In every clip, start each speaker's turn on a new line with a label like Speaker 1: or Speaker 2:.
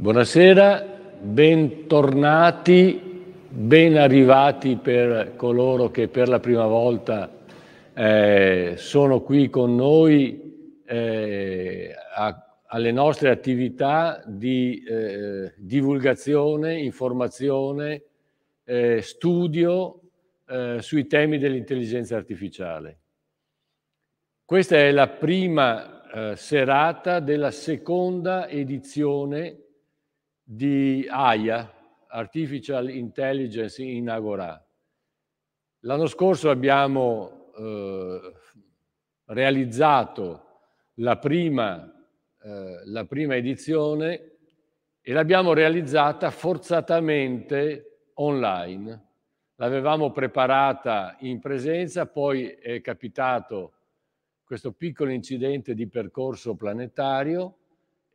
Speaker 1: Buonasera, bentornati,
Speaker 2: ben arrivati per coloro che per la prima volta eh, sono qui con noi eh, a, alle nostre attività di eh, divulgazione, informazione, eh, studio eh, sui temi dell'intelligenza artificiale. Questa è la prima eh, serata della seconda edizione di AIA, Artificial Intelligence in Agora. L'anno scorso abbiamo eh, realizzato la prima, eh, la prima edizione e l'abbiamo realizzata forzatamente online. L'avevamo preparata in presenza, poi è capitato questo piccolo incidente di percorso planetario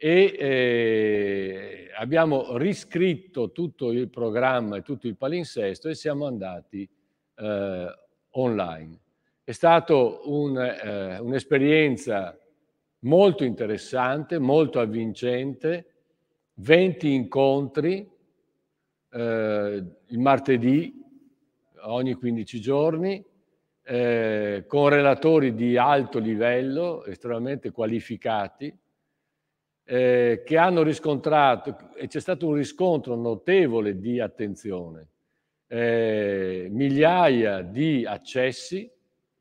Speaker 2: e eh, abbiamo riscritto tutto il programma e tutto il palinsesto e siamo andati eh, online. È stata un, eh, un'esperienza molto interessante, molto avvincente, 20 incontri eh, il martedì ogni 15 giorni, eh, con relatori di alto livello, estremamente qualificati, eh, che hanno riscontrato, e c'è stato un riscontro notevole di attenzione, eh, migliaia di accessi,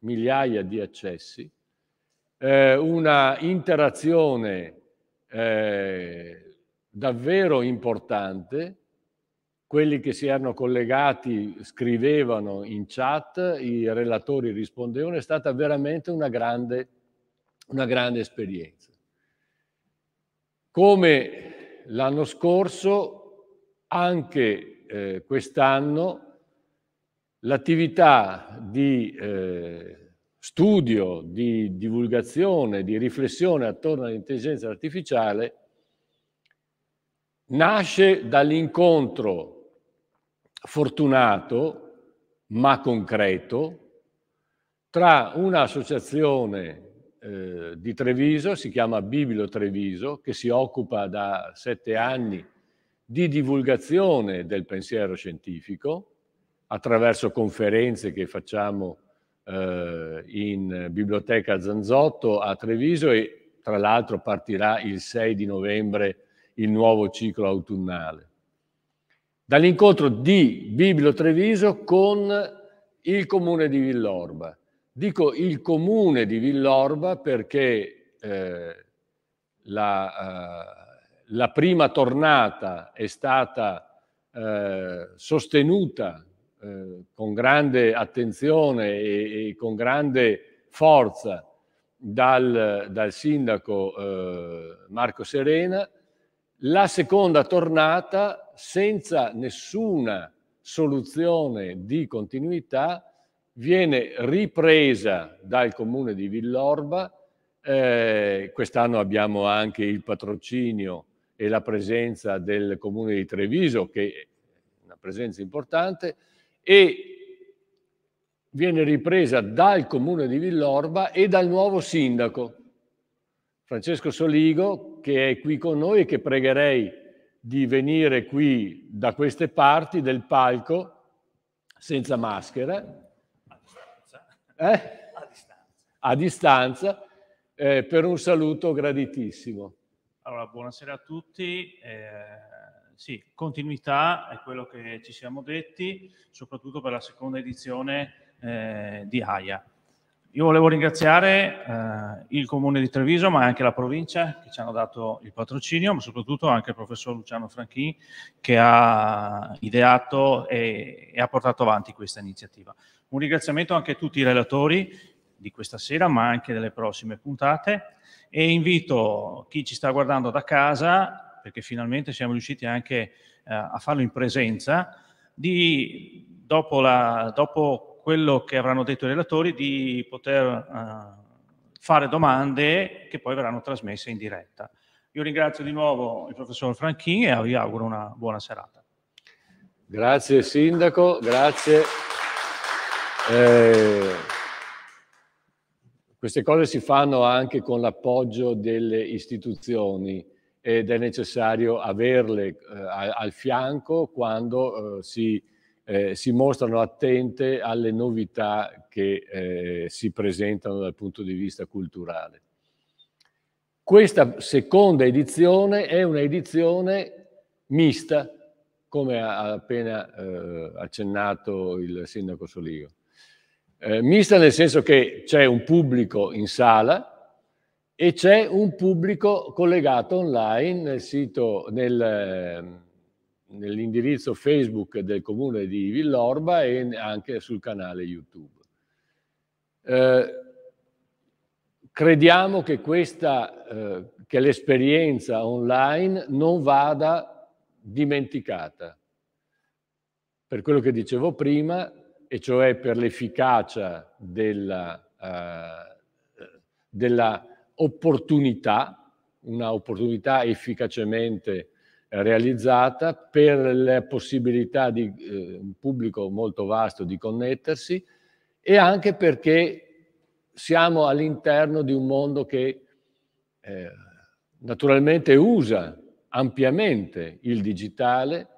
Speaker 2: migliaia di accessi, eh, una interazione eh, davvero importante, quelli che si erano collegati scrivevano in chat, i relatori rispondevano, è stata veramente una grande, una grande esperienza. Come l'anno scorso, anche eh, quest'anno l'attività di eh, studio, di divulgazione, di riflessione attorno all'intelligenza artificiale nasce dall'incontro fortunato ma concreto tra un'associazione eh, di Treviso, si chiama Biblio Treviso, che si occupa da sette anni di divulgazione del pensiero scientifico attraverso conferenze che facciamo eh, in Biblioteca Zanzotto a Treviso e tra l'altro partirà il 6 di novembre il nuovo ciclo autunnale. Dall'incontro di Biblio Treviso con il comune di Villorba. Dico il comune di Villorba perché eh, la, eh, la, prima tornata è stata eh, sostenuta eh, con grande attenzione e, e, con grande forza dal, dal sindaco eh, Marco Serena. La seconda tornata senza nessuna soluzione di continuità viene ripresa dal comune di Villorba. Eh, quest'anno abbiamo anche il patrocinio e la presenza del comune di Treviso, che è una presenza importante, e viene ripresa dal comune di Villorba e dal nuovo sindaco, Francesco Soligo, che è qui con noi e che pregherei di venire qui da queste parti del palco senza maschera eh? A distanza. A distanza eh, per un saluto graditissimo.
Speaker 1: Allora, buonasera a tutti. Eh, sì, continuità è quello che ci siamo detti, soprattutto per la seconda edizione eh, di AIA. Io volevo ringraziare eh, il comune di Treviso, ma anche la provincia che ci hanno dato il patrocinio, ma soprattutto anche il professor Luciano Franchi che ha ideato e, e ha portato avanti questa iniziativa. Un ringraziamento anche a tutti i relatori di questa sera, ma anche delle prossime puntate e invito chi ci sta guardando da casa, perché finalmente siamo riusciti anche eh, a farlo in presenza, di, dopo, la, dopo, quello che avranno detto i relatori, di poter eh, fare domande che poi verranno trasmesse in diretta. Io ringrazio di nuovo il professor Franchini e vi auguro una buona serata.
Speaker 2: Grazie Sindaco, grazie. Eh, queste cose si fanno anche con l'appoggio delle istituzioni ed è necessario averle eh, al fianco quando eh, si, eh, si, mostrano attente alle novità che eh, si presentano dal punto di vista culturale. Questa seconda edizione è una edizione mista, come ha appena eh, accennato il sindaco Soligo. Eh, mista nel senso che c'è un pubblico in sala e c'è un pubblico collegato online nel sito, nel, ehm, nell'indirizzo Facebook del comune di Villorba e anche sul canale YouTube. Eh, crediamo che, questa, eh, che l'esperienza online non vada dimenticata. Per quello che dicevo prima, e cioè per l'efficacia della, eh, della opportunità, una opportunità efficacemente realizzata, per la possibilità di eh, un pubblico molto vasto di connettersi e anche perché siamo all'interno di un mondo che eh, naturalmente usa ampiamente il digitale,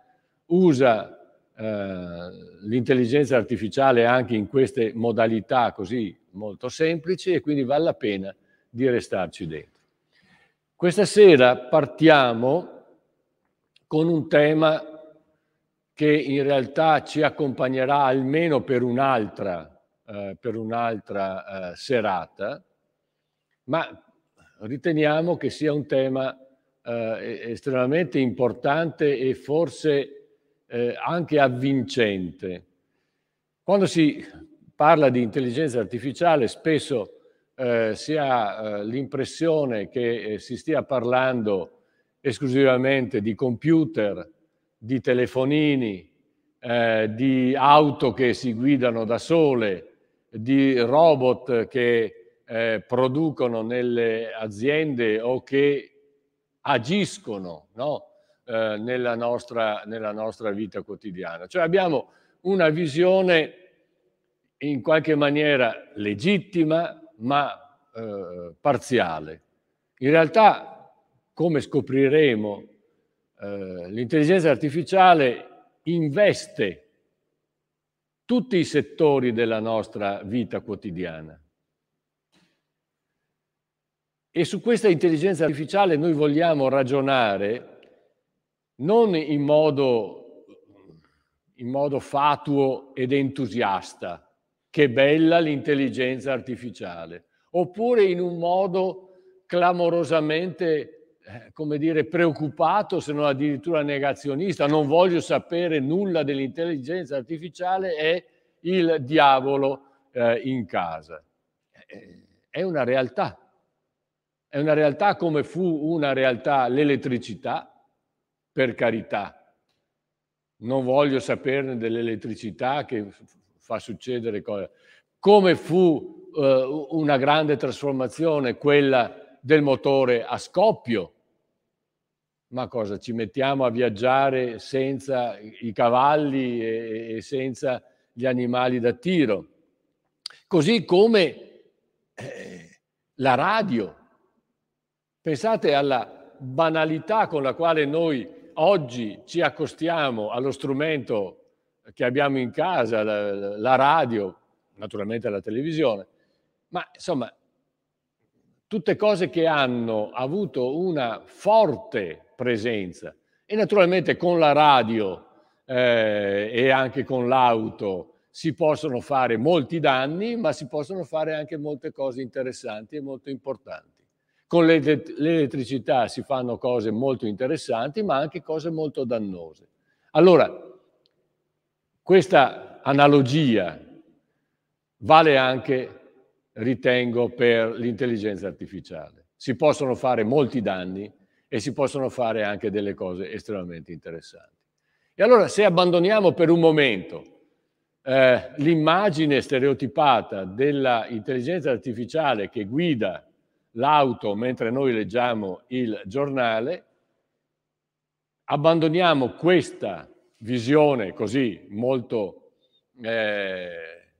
Speaker 2: usa eh, l'intelligenza artificiale anche in queste modalità così molto semplici e quindi vale la pena di restarci dentro. Questa sera partiamo con un tema che in realtà ci accompagnerà almeno per un'altra, eh, per eh, serata, ma riteniamo che sia un tema eh, estremamente importante e forse eh, anche avvincente. Quando si parla di intelligenza artificiale spesso eh, si ha eh, l'impressione che eh, si stia parlando esclusivamente di computer, di telefonini, eh, di auto che si guidano da sole, di robot che eh, producono nelle aziende o che agiscono, no? eh, nella, nostra, nella nostra vita quotidiana. Cioè abbiamo una visione in qualche maniera legittima ma eh, parziale. In realtà, come scopriremo, eh, l'intelligenza artificiale investe tutti i settori della nostra vita quotidiana. E su questa intelligenza artificiale noi vogliamo ragionare non in modo, in modo fatuo ed entusiasta, che bella l'intelligenza artificiale, oppure in un modo clamorosamente, eh, come dire, preoccupato, se non addirittura negazionista, non voglio sapere nulla dell'intelligenza artificiale, è il diavolo eh, in casa. Eh, è una realtà, è una realtà come fu una realtà l'elettricità, per carità. Non voglio saperne dell'elettricità che fa succedere cose. Come fu eh, una grande trasformazione quella del motore a scoppio? Ma cosa, ci mettiamo a viaggiare senza i cavalli e, e senza gli animali da tiro? Così come eh, la radio. Pensate alla banalità con la quale noi oggi ci accostiamo allo strumento che abbiamo in casa, la, la radio, naturalmente la televisione, ma insomma tutte cose che hanno avuto una forte presenza e naturalmente con la radio eh, e anche con l'auto si possono fare molti danni, ma si possono fare anche molte cose interessanti e molto importanti. Con l'elettricità si fanno cose molto interessanti, ma anche cose molto dannose. Allora, questa analogia vale anche, ritengo, per l'intelligenza artificiale. Si possono fare molti danni e si possono fare anche delle cose estremamente interessanti. E allora se abbandoniamo per un momento eh, l'immagine stereotipata dell'intelligenza artificiale che guida l'auto mentre noi leggiamo il giornale, abbandoniamo questa visione così molto eh,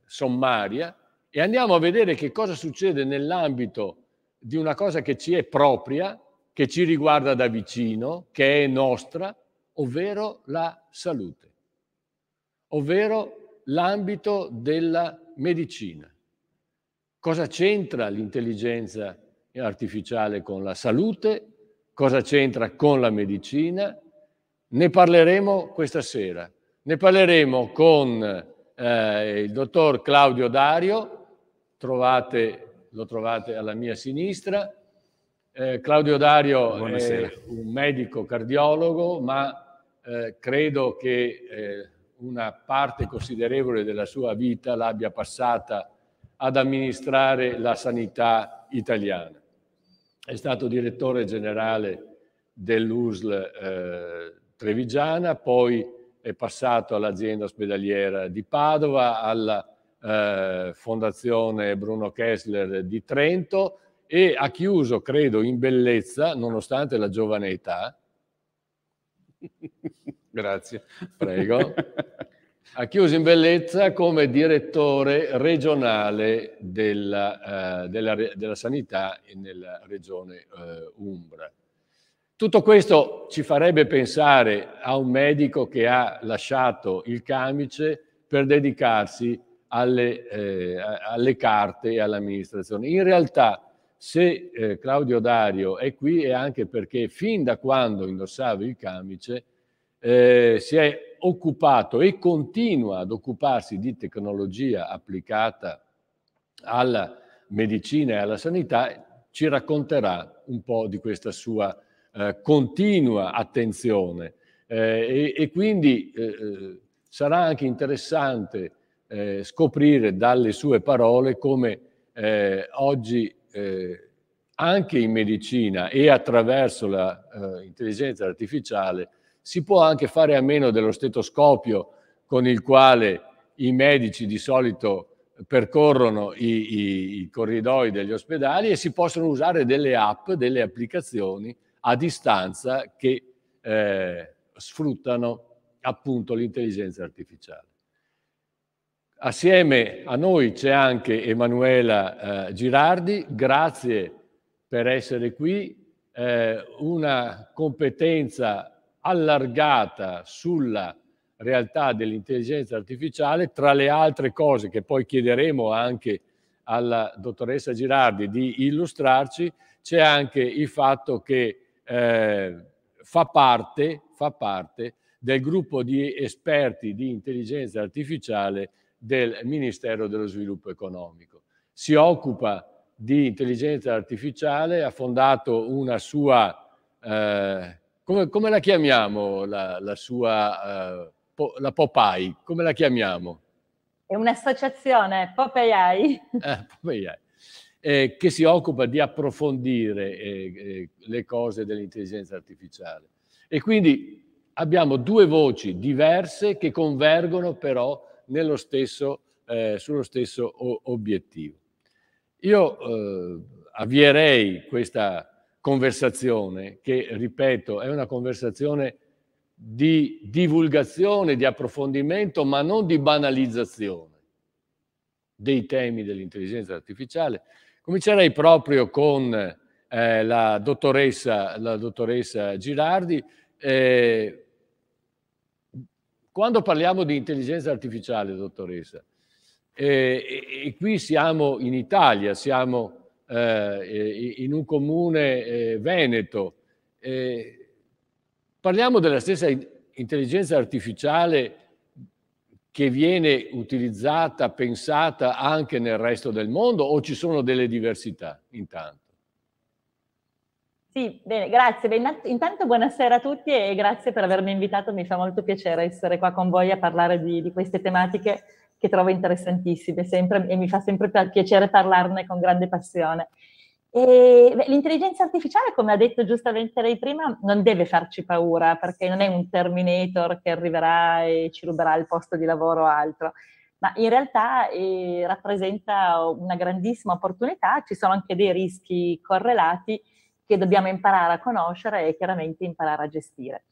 Speaker 2: sommaria e andiamo a vedere che cosa succede nell'ambito di una cosa che ci è propria, che ci riguarda da vicino, che è nostra, ovvero la salute, ovvero l'ambito della medicina. Cosa c'entra l'intelligenza artificiale con la salute, cosa c'entra con la medicina. Ne parleremo questa sera. Ne parleremo con eh, il dottor Claudio Dario, trovate, lo trovate alla mia sinistra. Eh, Claudio Dario Buonasera. è un medico cardiologo, ma eh, credo che eh, una parte considerevole della sua vita l'abbia passata ad amministrare la sanità italiana è stato direttore generale dell'USL eh, trevigiana, poi è passato all'azienda ospedaliera di Padova, alla eh, fondazione Bruno Kessler di Trento e ha chiuso, credo, in bellezza, nonostante la giovane età. Grazie. Prego. ha chiuso in bellezza come direttore regionale della, eh, della, della sanità nella regione eh, Umbra. Tutto questo ci farebbe pensare a un medico che ha lasciato il camice per dedicarsi alle, eh, alle carte e all'amministrazione. In realtà, se eh, Claudio Dario è qui è anche perché fin da quando indossava il camice eh, si è occupato e continua ad occuparsi di tecnologia applicata alla medicina e alla sanità, ci racconterà un po' di questa sua eh, continua attenzione. Eh, e, e, quindi eh, eh sarà anche interessante eh, scoprire dalle sue parole come eh, oggi anche in medicina e attraverso l'intelligenza artificiale si può anche fare a meno dello stetoscopio con il quale i medici di solito percorrono i, i, i, corridoi degli ospedali e si possono usare delle app, delle applicazioni a distanza che eh, sfruttano appunto l'intelligenza artificiale. Assieme a noi c'è anche Emanuela eh, Girardi, grazie per essere qui, eh, una competenza allargata sulla realtà dell'intelligenza artificiale, tra le altre cose che poi chiederemo anche alla dottoressa Girardi di illustrarci, c'è anche il fatto che eh, fa, parte, fa parte del gruppo di esperti di intelligenza artificiale del Ministero dello Sviluppo Economico. Si occupa di intelligenza artificiale, ha fondato una sua eh, come, come, la chiamiamo la, la sua, uh, po, la Popeye, come la chiamiamo?
Speaker 3: È un'associazione, Popeye.
Speaker 2: Eh, Popeye. Eh, che si occupa di approfondire eh, eh le cose dell'intelligenza artificiale. E quindi abbiamo due voci diverse che convergono però nello stesso, eh, sullo stesso obiettivo. Io avvierei questa, conversazione che, ripeto, è una conversazione di divulgazione, di approfondimento, ma non di banalizzazione dei temi dell'intelligenza artificiale. Comincerei proprio con eh, la, dottoressa, la, dottoressa, Girardi. Eh, quando parliamo di intelligenza artificiale, dottoressa, eh, e, e qui siamo in Italia, siamo eh, in un comune eh, veneto. Eh, parliamo della stessa intelligenza artificiale che viene utilizzata, pensata anche nel resto del mondo o ci sono delle diversità intanto?
Speaker 3: Sì, bene, grazie. Beh, intanto buonasera a tutti e grazie per avermi invitato, mi fa molto piacere essere qua con voi a parlare di, di queste tematiche che trovo interessantissime sempre, e mi fa sempre piacere parlarne con grande passione. E, beh, l'intelligenza artificiale, come ha detto giustamente lei prima, non deve farci paura perché non è un Terminator che arriverà e ci ruberà il posto di lavoro o altro, ma in realtà eh, rappresenta una grandissima opportunità, ci sono anche dei rischi correlati che dobbiamo imparare a conoscere e chiaramente imparare a gestire.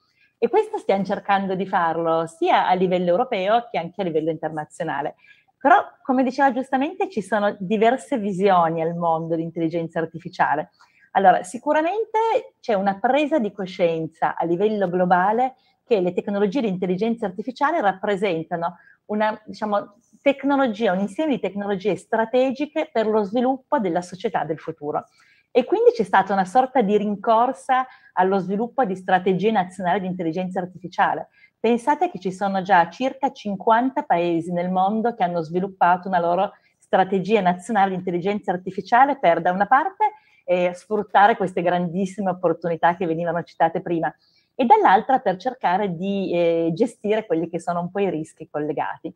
Speaker 3: E questo stiamo cercando di farlo sia a livello europeo che anche a livello internazionale. Però, come diceva giustamente, ci sono diverse visioni al mondo di intelligenza artificiale. Allora, sicuramente c'è una presa di coscienza a livello globale che le tecnologie di intelligenza artificiale rappresentano una diciamo, tecnologia, un insieme di tecnologie strategiche per lo sviluppo della società del futuro. E quindi c'è stata una sorta di rincorsa allo sviluppo di strategie nazionali di intelligenza artificiale. Pensate che ci sono già circa 50 paesi nel mondo che hanno sviluppato una loro strategia nazionale di intelligenza artificiale per, da una parte, eh, sfruttare queste grandissime opportunità che venivano citate prima e dall'altra per cercare di eh, gestire quelli che sono un po' i rischi collegati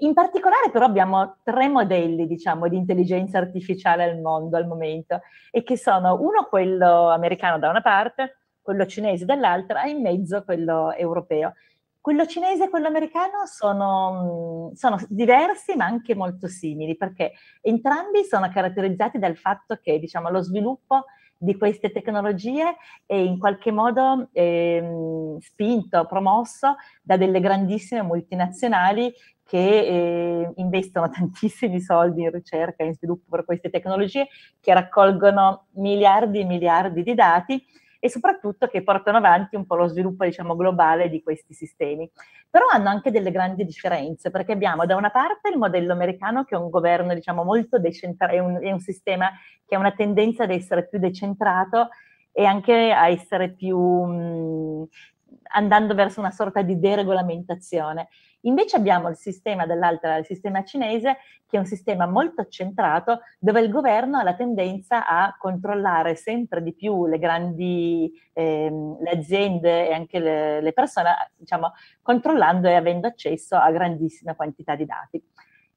Speaker 3: in particolare però abbiamo tre modelli, diciamo, di intelligenza artificiale al mondo al momento, e che sono uno quello americano da una parte, quello cinese dall'altra, e in mezzo quello europeo. Quello cinese e quello americano sono, sono, diversi ma anche molto simili perché entrambi sono caratterizzati dal fatto che diciamo, lo sviluppo di queste tecnologie è in qualche modo eh, spinto, promosso da delle grandissime multinazionali che eh, investono tantissimi soldi in ricerca e in sviluppo per queste tecnologie, che raccolgono miliardi e miliardi di dati e soprattutto che portano avanti un po' lo sviluppo diciamo, globale di questi sistemi. Però hanno anche delle grandi differenze, perché abbiamo da una parte il modello americano che è un governo diciamo, molto decentrato, è un, è un sistema che ha una tendenza ad essere più decentrato e anche a essere più... Mh, mm, andando verso una sorta di deregolamentazione Invece abbiamo il sistema dell'altra, il sistema cinese, che è un sistema molto centrato, dove il governo ha la tendenza a controllare sempre di più le grandi ehm, le aziende e anche le, le persone, diciamo, controllando e avendo accesso a grandissime quantità di dati.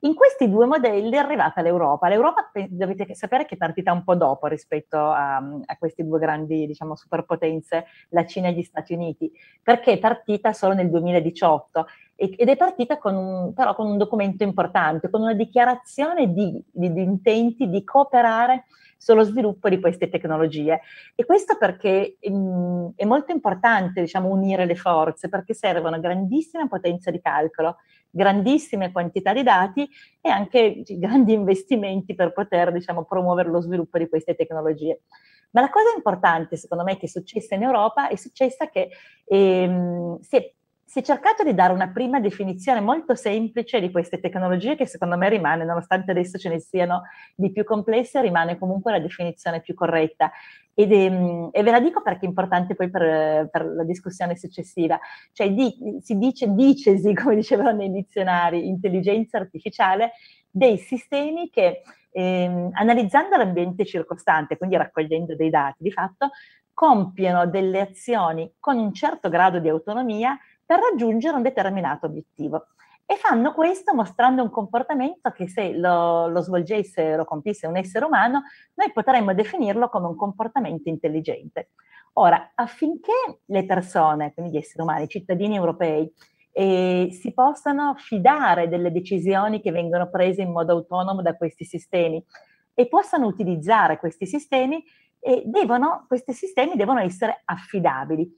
Speaker 3: In questi due modelli è arrivata l'Europa. L'Europa dovete sapere che è partita un po' dopo rispetto a, a queste due grandi diciamo, superpotenze, la Cina e gli Stati Uniti, perché è partita solo nel 2018 ed è partita con un, però con un documento importante, con una dichiarazione di, di, di intenti di cooperare sullo sviluppo di queste tecnologie. E questo perché mh, mm, è molto importante diciamo, unire le forze, perché servono grandissima potenza di calcolo, grandissime quantità di dati e anche grandi investimenti per poter diciamo, promuovere lo sviluppo di queste tecnologie. Ma la cosa importante, secondo me, che è successa in Europa è successa che ehm, si è si è cercato di dare una prima definizione molto semplice di queste tecnologie che secondo me rimane, nonostante adesso ce ne siano di più complesse, rimane comunque la definizione più corretta. Ed, è, ehm, e ve la dico perché è importante poi per, per la discussione successiva. Cioè di, si dice dicesi, come dicevano nei dizionari, intelligenza artificiale, dei sistemi che eh, analizzando l'ambiente circostante, quindi raccogliendo dei dati di fatto, compiono delle azioni con un certo grado di autonomia per raggiungere un determinato obiettivo. E fanno questo mostrando un comportamento che se lo, lo svolgesse, lo compisse un essere umano, noi potremmo definirlo come un comportamento intelligente. Ora, affinché le persone, quindi gli esseri umani, i cittadini europei, eh, si possano fidare delle decisioni che vengono prese in modo autonomo da questi sistemi e possano utilizzare questi sistemi, eh, devono, questi sistemi devono essere affidabili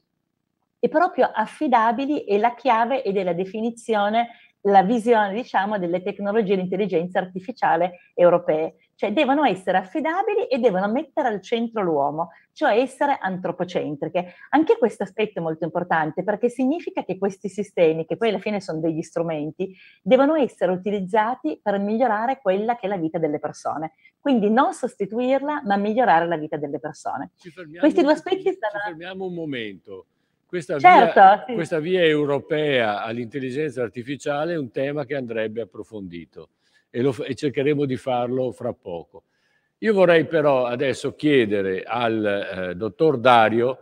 Speaker 3: e proprio affidabili è la chiave ed è la definizione, la visione, diciamo, delle tecnologie di intelligenza artificiale europee. Cioè devono essere affidabili e devono mettere al centro l'uomo, cioè essere antropocentriche. Anche questo aspetto è molto importante perché significa che questi sistemi, che poi alla fine sono degli strumenti, devono essere utilizzati per migliorare quella che è la vita delle persone. Quindi non sostituirla, ma migliorare la vita delle persone. Questi due aspetti
Speaker 2: stanno... Ci fermiamo un momento. Questa, certo, via, sì. questa via europea all'intelligenza artificiale è un tema che andrebbe approfondito e, lo, e cercheremo di farlo fra poco. Io vorrei però adesso chiedere al eh, dottor Dario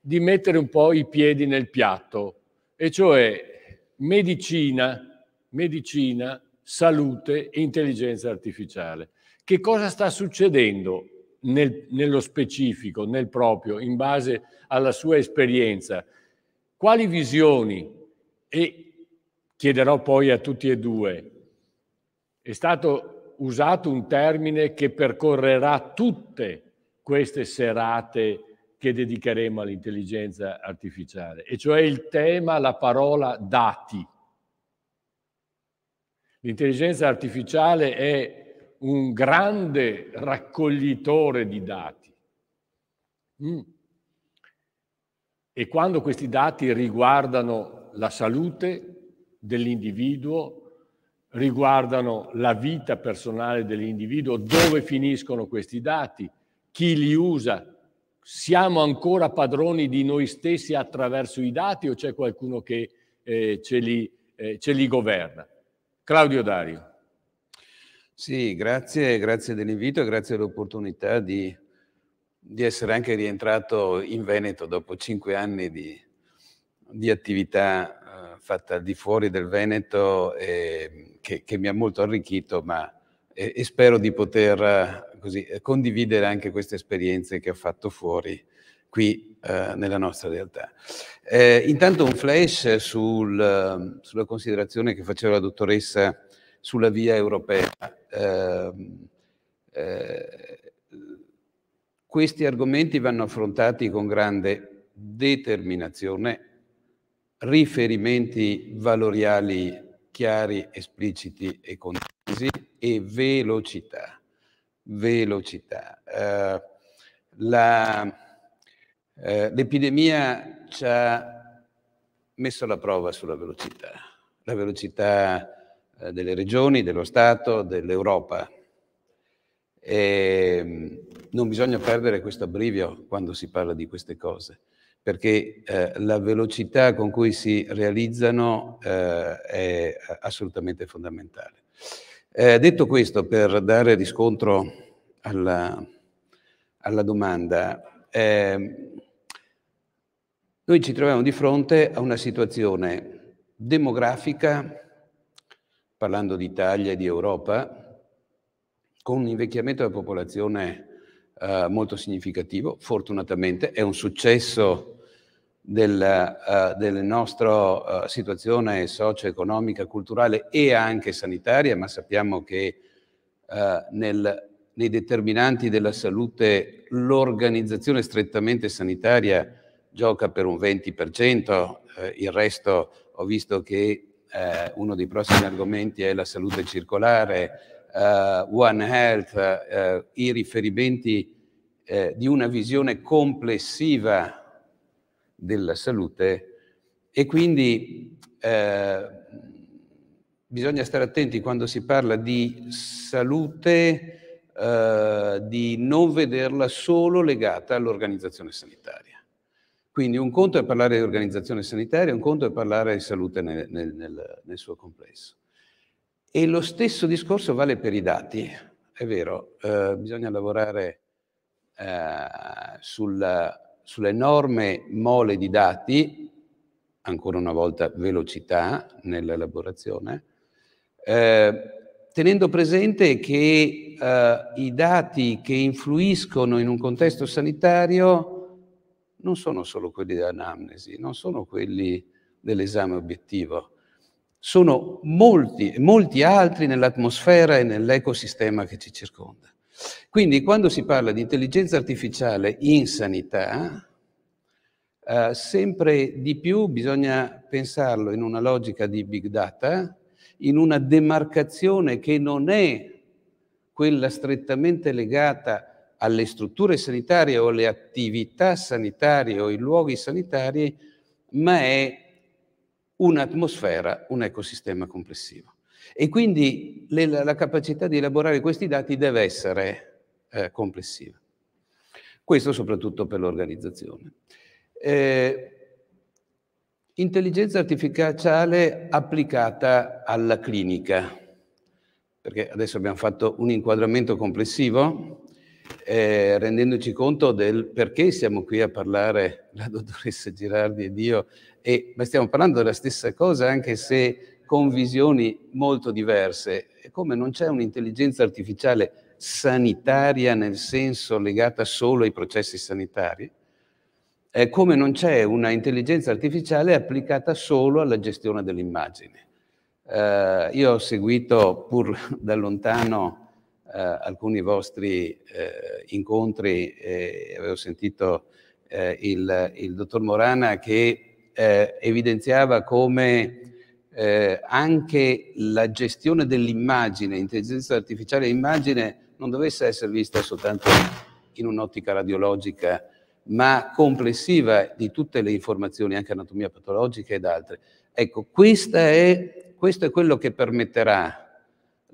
Speaker 2: di mettere un po' i piedi nel piatto, e cioè medicina, medicina, salute e intelligenza artificiale. Che cosa sta succedendo nel, nello specifico, nel proprio, in base alla sua esperienza, quali visioni, e chiederò poi a tutti e due, è stato usato un termine che percorrerà tutte queste serate che dedicheremo all'intelligenza artificiale, e cioè il tema, la parola dati. L'intelligenza artificiale è un grande raccoglitore di dati. Mm. E quando questi dati riguardano la salute dell'individuo, riguardano la vita personale dell'individuo, dove finiscono questi dati, chi li usa, siamo ancora padroni di noi stessi attraverso i dati o c'è qualcuno che eh, ce, li, eh, ce li governa? Claudio Dario. Sì, grazie, grazie dell'invito e
Speaker 4: grazie dell'opportunità di, di, essere anche rientrato in Veneto dopo cinque anni di, di attività eh, fatta al di fuori del Veneto eh, che, che, mi ha molto arricchito, ma eh, e spero di poter così, eh, condividere anche queste esperienze che ho fatto fuori qui eh, nella nostra realtà. Eh, intanto un flash sul, sulla considerazione che faceva la dottoressa sulla via europea. Eh, eh, questi argomenti vanno affrontati con grande determinazione, riferimenti valoriali chiari, espliciti e condivisi e velocità. velocità. Eh, la, eh, l'epidemia ci ha messo alla prova sulla velocità, la velocità eh, delle regioni, dello Stato, dell'Europa. E ehm, non bisogna perdere questo abbrivio quando si parla di queste cose, perché eh, la velocità con cui si realizzano eh, è assolutamente fondamentale. Eh, detto questo, per dare riscontro alla, alla domanda, ehm, noi ci troviamo di fronte a una situazione demografica parlando di Italia e di Europa, con un invecchiamento della popolazione eh, molto significativo, fortunatamente è un successo della, uh, eh, della nostra uh, eh, situazione socio-economica, culturale e anche sanitaria, ma sappiamo che uh, nel, nei determinanti della salute l'organizzazione strettamente sanitaria gioca per un 20%, il resto ho visto che eh, uno dei prossimi argomenti è la salute circolare, eh, One Health, eh, i riferimenti eh, di una visione complessiva della salute e quindi eh, bisogna stare attenti quando si parla di salute, eh, di non vederla solo legata all'organizzazione sanitaria. Quindi un conto è parlare di organizzazione sanitaria, un conto è parlare di salute nel, nel, nel, nel suo complesso. E lo stesso discorso vale per i dati. È vero, eh, bisogna lavorare eh, sulla, sull'enorme mole di dati, ancora una volta velocità nell'elaborazione, eh, tenendo presente che eh, i dati che influiscono in un contesto sanitario non sono solo quelli dell'anamnesi, non sono quelli dell'esame obiettivo, sono molti, molti altri nell'atmosfera e nell'ecosistema che ci circonda. Quindi quando si parla di intelligenza artificiale in sanità, eh, sempre di più bisogna pensarlo in una logica di big data, in una demarcazione che non è quella strettamente legata alle strutture sanitarie o alle attività sanitarie o i luoghi sanitari, ma è un'atmosfera, un ecosistema complessivo. E quindi le, la capacità di elaborare questi dati deve essere eh, complessiva. Questo soprattutto per l'organizzazione. Eh, intelligenza artificiale applicata alla clinica, perché adesso abbiamo fatto un inquadramento complessivo, eh, rendendoci conto del perché siamo qui a parlare, la dottoressa Girardi ed io, e, ma stiamo parlando della stessa cosa anche se con visioni molto diverse, è come non c'è un'intelligenza artificiale sanitaria nel senso legata solo ai processi sanitari, è come non c'è un'intelligenza artificiale applicata solo alla gestione dell'immagine. Eh, io ho seguito pur da lontano eh, alcuni vostri eh, incontri, eh, avevo sentito il, il, dottor Morana che evidenziava come eh, anche la gestione dell'immagine, intelligenza artificiale e immagine, non dovesse essere vista soltanto in un'ottica radiologica, ma complessiva di tutte le informazioni, anche anatomia patologica ed altre. Ecco, è, questo è quello che permetterà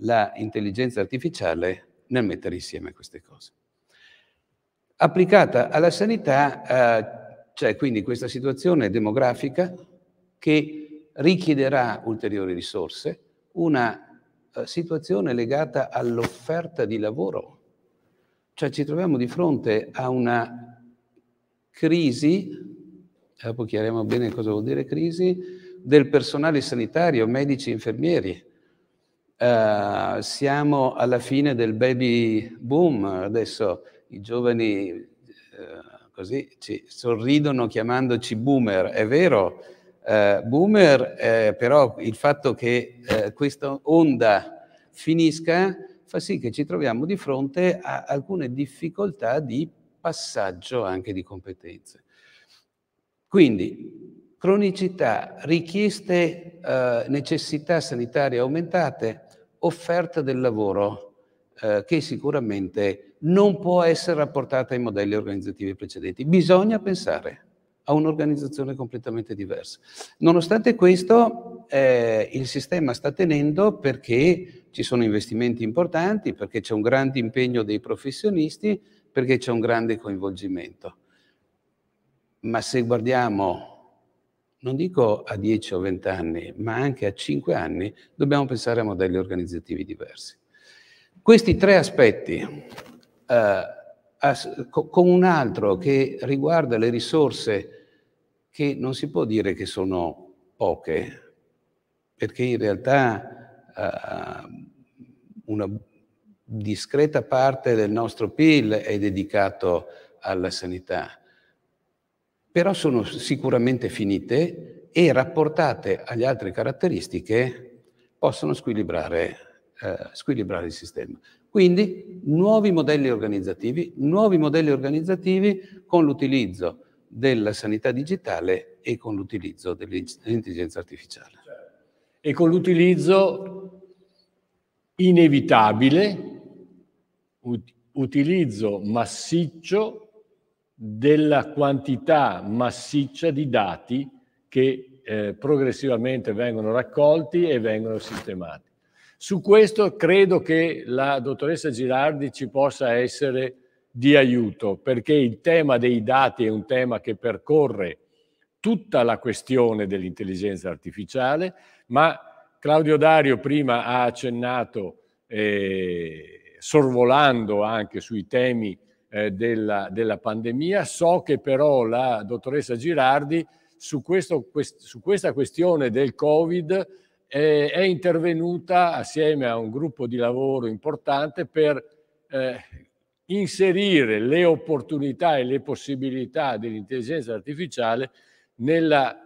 Speaker 4: l'intelligenza artificiale nel mettere insieme queste cose. Applicata alla sanità eh, c'è quindi questa situazione demografica che richiederà ulteriori risorse, una eh, situazione legata all'offerta di lavoro, cioè ci troviamo di fronte a una crisi, dopo eh, chiariamo bene cosa vuol dire crisi, del personale sanitario, medici, infermieri, eh, siamo alla fine del baby boom, adesso i giovani uh, così ci sorridono chiamandoci boomer, è vero, uh, boomer, però il fatto che questa onda finisca fa sì che ci troviamo di fronte a alcune difficoltà di passaggio anche di competenze. Quindi cronicità, richieste, necessità sanitarie aumentate, offerta del lavoro eh, che sicuramente non può essere rapportata ai modelli organizzativi precedenti. Bisogna pensare a un'organizzazione completamente diversa. Nonostante questo, eh, il sistema sta tenendo perché ci sono investimenti importanti, perché c'è un grande impegno dei professionisti, perché c'è un grande coinvolgimento. Ma se guardiamo non dico a 10 o 20 anni, ma anche a 5 anni, dobbiamo pensare a modelli organizzativi diversi. Questi tre aspetti, eh, as, co, con un altro che riguarda le risorse, che non si può dire che sono poche, perché in realtà eh, una discreta parte del nostro PIL è dedicato alla sanità però sono sicuramente finite e rapportate agli altri caratteristiche possono squilibrare, eh, squilibrare il sistema. Quindi nuovi modelli organizzativi, nuovi modelli organizzativi con l'utilizzo della sanità digitale e con l'utilizzo dell'intelligenza artificiale.
Speaker 2: E con l'utilizzo inevitabile, utilizzo massiccio della quantità massiccia di dati che eh, progressivamente vengono raccolti e vengono sistemati. Su questo credo che la dottoressa Girardi ci possa essere di aiuto, perché il tema dei dati è un tema che percorre tutta la questione dell'intelligenza artificiale, ma Claudio Dario prima ha accennato, eh, sorvolando anche sui temi eh, della, della, pandemia. So che però la dottoressa Girardi su, questo, quest, su questa questione del Covid eh, è intervenuta assieme a un gruppo di lavoro importante per eh, inserire le opportunità e le possibilità dell'intelligenza artificiale nella,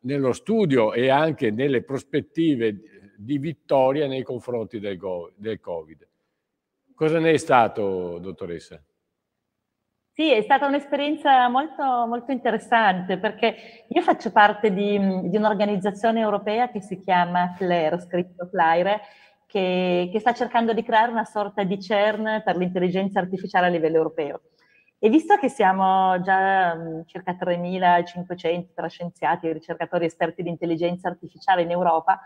Speaker 2: nello studio e anche nelle prospettive di vittoria nei confronti del, del Covid. Cosa ne è stato, dottoressa?
Speaker 3: Sì, è stata un'esperienza molto, molto interessante perché io faccio parte di, di un'organizzazione europea che si chiama FLER, scritto FLAIRE, che, che, sta cercando di creare una sorta di CERN per l'intelligenza artificiale a livello europeo. E visto che siamo già mm, circa 3.500 tra scienziati ricercatori esperti di intelligenza artificiale in Europa,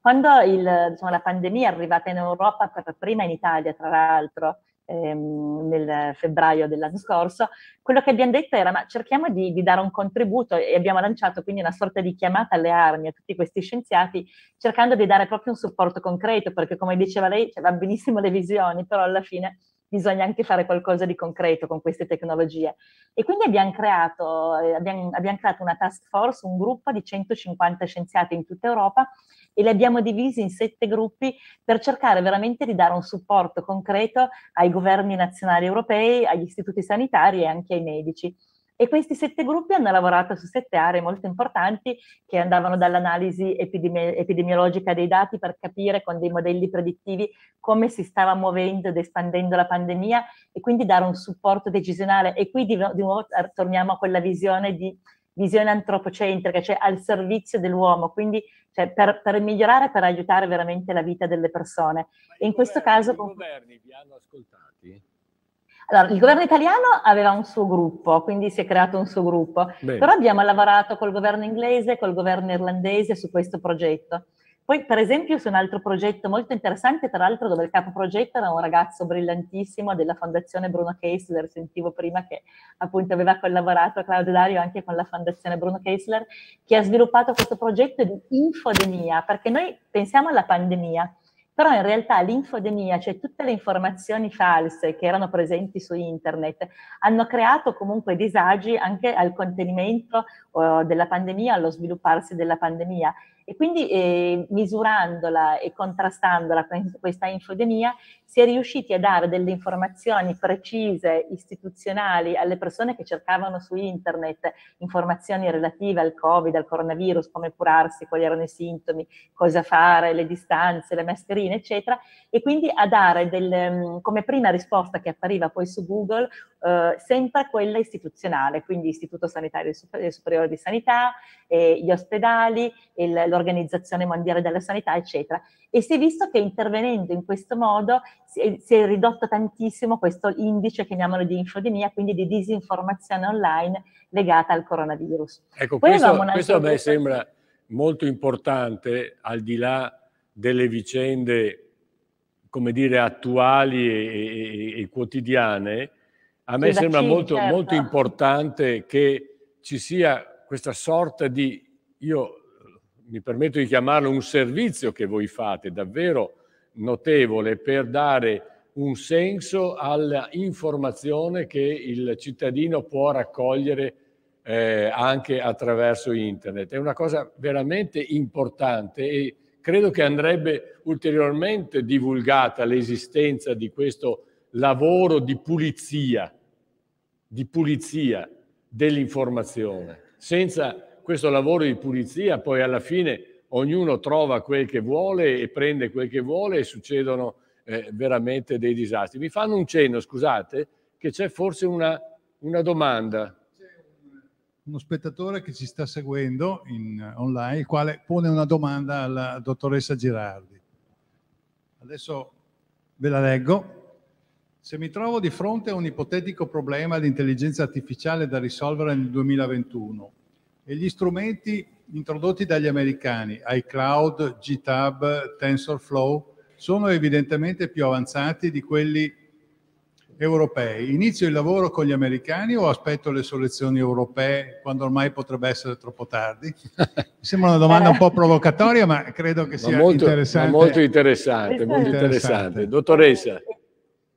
Speaker 3: quando il, diciamo, la pandemia è arrivata in Europa per prima in Italia, tra l'altro, ehm, nel febbraio dell'anno scorso, quello che abbiamo detto era ma cerchiamo di, di, dare un contributo e abbiamo lanciato quindi una sorta di chiamata alle armi a tutti questi scienziati cercando di dare proprio un supporto concreto perché come diceva lei cioè, va benissimo le visioni però alla fine bisogna anche fare qualcosa di concreto con queste tecnologie. E quindi abbiamo creato, abbiamo, eh, abbiamo creato una task force, un gruppo di 150 scienziati in tutta Europa e li abbiamo divisi in sette gruppi per cercare veramente di dare un supporto concreto ai governi nazionali europei, agli istituti sanitari e anche ai medici. E questi sette gruppi hanno lavorato su sette aree molto importanti che andavano dall'analisi epidemi- epidemiologica dei dati per capire con dei modelli predittivi come si stava muovendo ed espandendo la pandemia e quindi dare un supporto decisionale. E qui di, di nuovo eh, torniamo a quella visione di visione antropocentrica, cioè al servizio dell'uomo, quindi cioè, per, per, migliorare, per aiutare veramente la vita delle persone. in governi, questo caso... I governi vi
Speaker 1: hanno ascoltato.
Speaker 3: Allora, il governo italiano aveva un suo gruppo, quindi si è creato un suo gruppo, Bene. però abbiamo lavorato col governo inglese, col governo irlandese su questo progetto. Poi, per esempio, su un altro progetto molto interessante, tra l'altro, dove il capo progetto era un ragazzo brillantissimo della Fondazione Bruno Kessler, sentivo prima che appunto aveva collaborato a Claudio Dario anche con la Fondazione Bruno Kessler, che ha sviluppato questo progetto di infodemia, perché noi pensiamo alla pandemia, però in realtà l'infodemia, cioè tutte le informazioni false che erano presenti su internet, hanno creato comunque disagi anche al contenimento eh, della pandemia, allo svilupparsi della pandemia e quindi eh, misurandola e contrastandola questa infodemia si è riusciti a dare delle informazioni precise, istituzionali alle persone che cercavano su internet informazioni relative al Covid, al coronavirus, come curarsi, quali erano i sintomi, cosa fare, le distanze, le mascherine, eccetera, e quindi a dare del, mm, come prima risposta che appariva poi su Google eh, sempre quella istituzionale, quindi Istituto Sanitario eh, Superiore di Sanità, eh, gli ospedali, il, l'Organizzazione Mondiale della Sanità, eccetera. E si è visto che intervenendo in questo modo si è, si è ridotto tantissimo questo indice che chiamano di infodemia, quindi di disinformazione online legata al coronavirus. Ecco, Poi questo, questo a me
Speaker 2: sembra molto importante, al di là delle vicende, come dire, attuali e, e, e quotidiane, a me sembra vaccini, molto, certo. molto importante che ci sia questa sorta di, io eh, mi permetto di chiamarlo un servizio che voi fate, davvero notevole, per dare un senso all'informazione che il cittadino può raccogliere eh, anche attraverso internet. È una cosa veramente importante e credo che andrebbe ulteriormente divulgata l'esistenza di questo lavoro di pulizia di pulizia dell'informazione. Senza questo lavoro di pulizia poi alla fine ognuno trova quel che vuole e prende quel che vuole e succedono eh, veramente dei disastri. Mi fanno un cenno, scusate, che c'è forse una, una domanda
Speaker 5: uno spettatore che ci sta seguendo in, eh, online, il quale pone una domanda alla dottoressa Girardi. Adesso ve la leggo. Se mi trovo di fronte a un ipotetico problema di intelligenza artificiale da risolvere nel 2021 e gli strumenti introdotti dagli americani, iCloud, GitHub, TensorFlow, sono evidentemente più avanzati di quelli europei. Inizio il lavoro con gli americani o aspetto le soluzioni europee quando ormai potrebbe essere
Speaker 2: troppo tardi?
Speaker 5: Mi sembra una domanda un po' eh. provocatoria, ma credo che sia molto, interessante. Molto
Speaker 2: interessante, molto interessante. Dottoressa. Eh,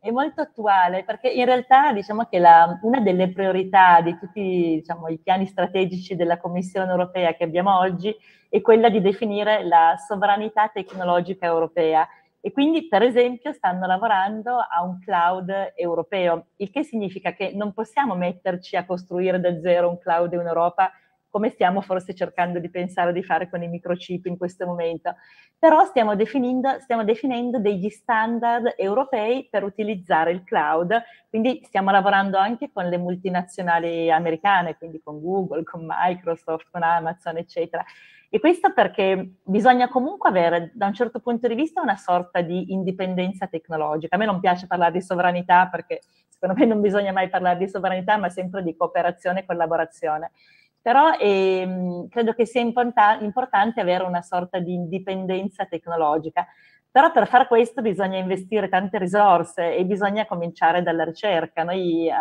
Speaker 3: è molto attuale perché in realtà diciamo che la, una delle priorità di tutti diciamo, i piani strategici della Commissione europea che abbiamo oggi è quella di definire la sovranità tecnologica europea e quindi per esempio stanno lavorando a un cloud europeo, il che significa che non possiamo metterci a costruire da zero un cloud in Europa come stiamo forse cercando di pensare di fare con i microchip in questo momento, però stiamo definendo, stiamo definendo degli standard europei per utilizzare il cloud, quindi stiamo lavorando anche con le multinazionali americane, quindi con Google, con Microsoft, con Amazon, eccetera. E questo perché bisogna comunque avere, da un certo punto di vista, una sorta di indipendenza tecnologica. A me non piace parlare di sovranità perché secondo me non bisogna mai parlare di sovranità, ma sempre di cooperazione e collaborazione però ehm, credo che sia importan- importante avere una sorta di indipendenza tecnologica. Però per far questo bisogna investire tante risorse e bisogna cominciare dalla ricerca. Noi eh,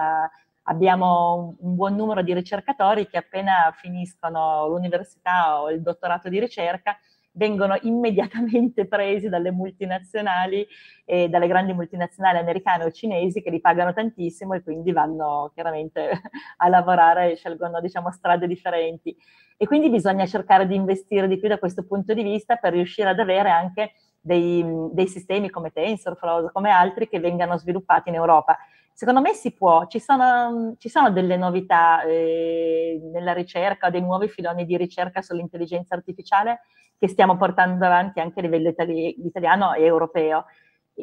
Speaker 3: abbiamo un, buon numero di ricercatori che appena finiscono l'università o il dottorato di ricerca vengono immediatamente presi dalle multinazionali, eh, dalle grandi multinazionali americane o cinesi che li pagano tantissimo e quindi vanno chiaramente a lavorare, e scelgono diciamo, strade differenti. E quindi bisogna cercare di investire di più da questo punto di vista per riuscire ad avere anche dei, dei sistemi come TensorFlow, come altri che vengano sviluppati in Europa Secondo me si può, ci sono, ci sono delle novità eh, nella ricerca, dei nuovi filoni di ricerca sull'intelligenza artificiale che stiamo portando avanti anche a livello itali- italiano e europeo.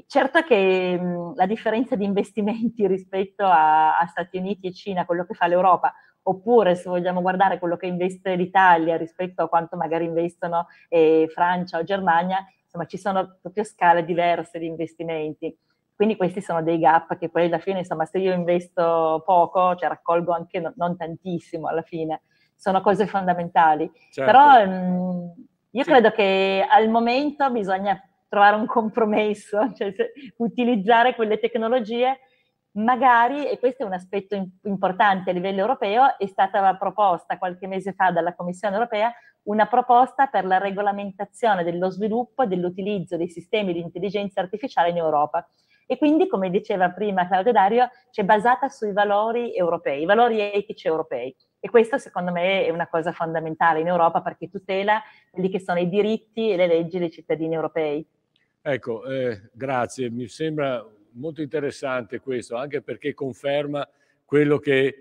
Speaker 3: Certo che mh, mm, la differenza di investimenti rispetto a, a, Stati Uniti e Cina, quello che fa l'Europa, oppure se vogliamo guardare quello che investe l'Italia rispetto a quanto magari investono eh, Francia o Germania, insomma ci sono proprio scale diverse di investimenti. Quindi questi sono dei gap che poi alla fine, insomma, se io investo poco, cioè raccolgo anche no, non tantissimo alla fine, sono cose fondamentali. Certo. Però mh, ehm, io sì. credo che al momento bisogna trovare un compromesso, cioè se, utilizzare quelle tecnologie magari, e questo è un aspetto importante a livello europeo, è stata proposta qualche mese fa dalla Commissione europea una proposta per la regolamentazione dello sviluppo e dell'utilizzo dei sistemi di intelligenza artificiale in Europa e quindi, come diceva prima Claudio Dario, c'è basata sui valori europei, i valori etici europei. E questo secondo me è una cosa fondamentale in Europa perché tutela quelli che sono i diritti e le leggi dei cittadini europei.
Speaker 2: Ecco, eh, grazie, mi sembra molto interessante questo, anche perché conferma quello che eh,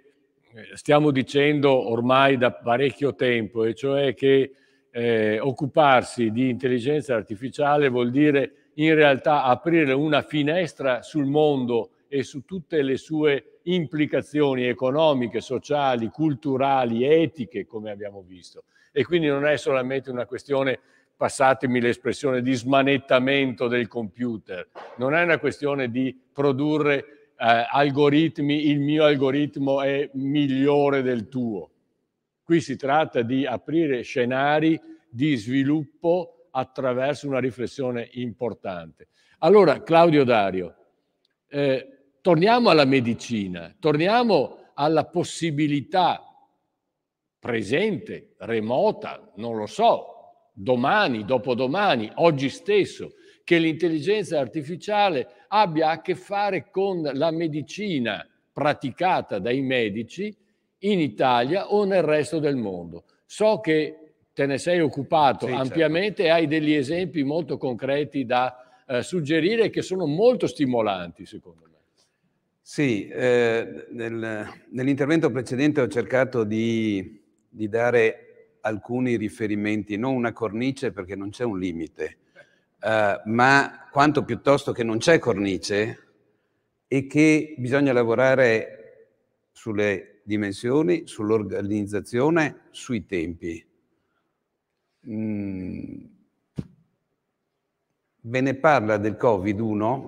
Speaker 2: stiamo dicendo ormai da parecchio tempo, e cioè che eh, occuparsi di intelligenza artificiale vuol dire in realtà aprire una finestra sul mondo e su tutte le sue implicazioni economiche, sociali, culturali, etiche, come abbiamo visto. E quindi non è solamente una questione, passatemi l'espressione, di smanettamento del computer, non è una questione di produrre eh, algoritmi, il mio algoritmo è migliore del tuo. Qui si tratta di aprire scenari di sviluppo attraverso una riflessione importante. Allora, Claudio Dario, eh, torniamo alla medicina, torniamo alla possibilità presente, remota, non lo so, domani, dopodomani, oggi stesso, che l'intelligenza artificiale abbia a che fare con la medicina praticata dai medici in Italia o nel resto del mondo. So che te ne sei occupato sì, certo. ampiamente certo. e hai degli esempi molto concreti da eh, suggerire che sono molto stimolanti, secondo me. Sì,
Speaker 4: eh, nel, nell'intervento precedente ho cercato di, di, dare alcuni riferimenti, non una cornice perché non c'è un limite, eh, ma quanto piuttosto che non c'è cornice e che bisogna lavorare sulle dimensioni, sull'organizzazione, sui tempi Mm. Ve ne parla del Covid-1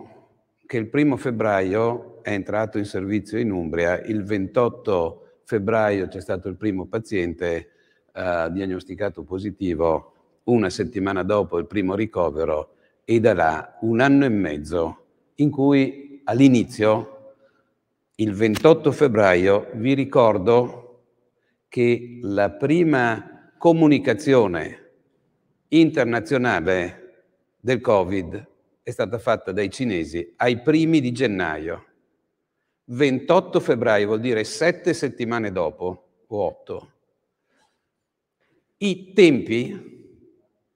Speaker 4: che il primo febbraio è entrato in servizio in Umbria, il 28 febbraio c'è stato il primo paziente eh, diagnosticato positivo, una settimana dopo il primo ricovero e da là un anno e mezzo in cui all'inizio, il 28 febbraio, vi ricordo che la prima comunicazione internazionale del Covid è stata fatta dai cinesi ai primi di gennaio. 28 febbraio vuol dire sette settimane dopo, o otto. I tempi,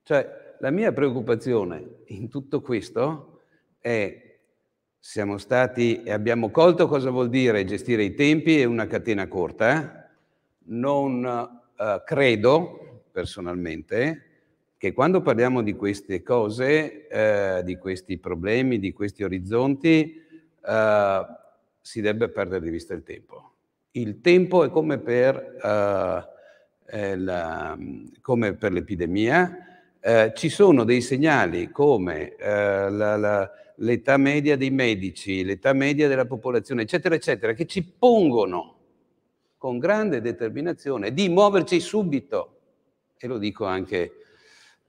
Speaker 4: cioè la mia preoccupazione in tutto questo è siamo stati e abbiamo colto cosa vuol dire gestire i tempi e una catena corta. Non eh, credo personalmente che quando parliamo di queste cose, eh, di questi problemi, di questi orizzonti, eh, si deve perdere di vista il tempo. Il tempo è come per, eh, la, come per l'epidemia, eh, ci sono dei segnali come eh, la, la, l'età media dei medici, l'età media della popolazione, eccetera, eccetera, che ci pongono con grande determinazione di muoverci subito. E lo dico anche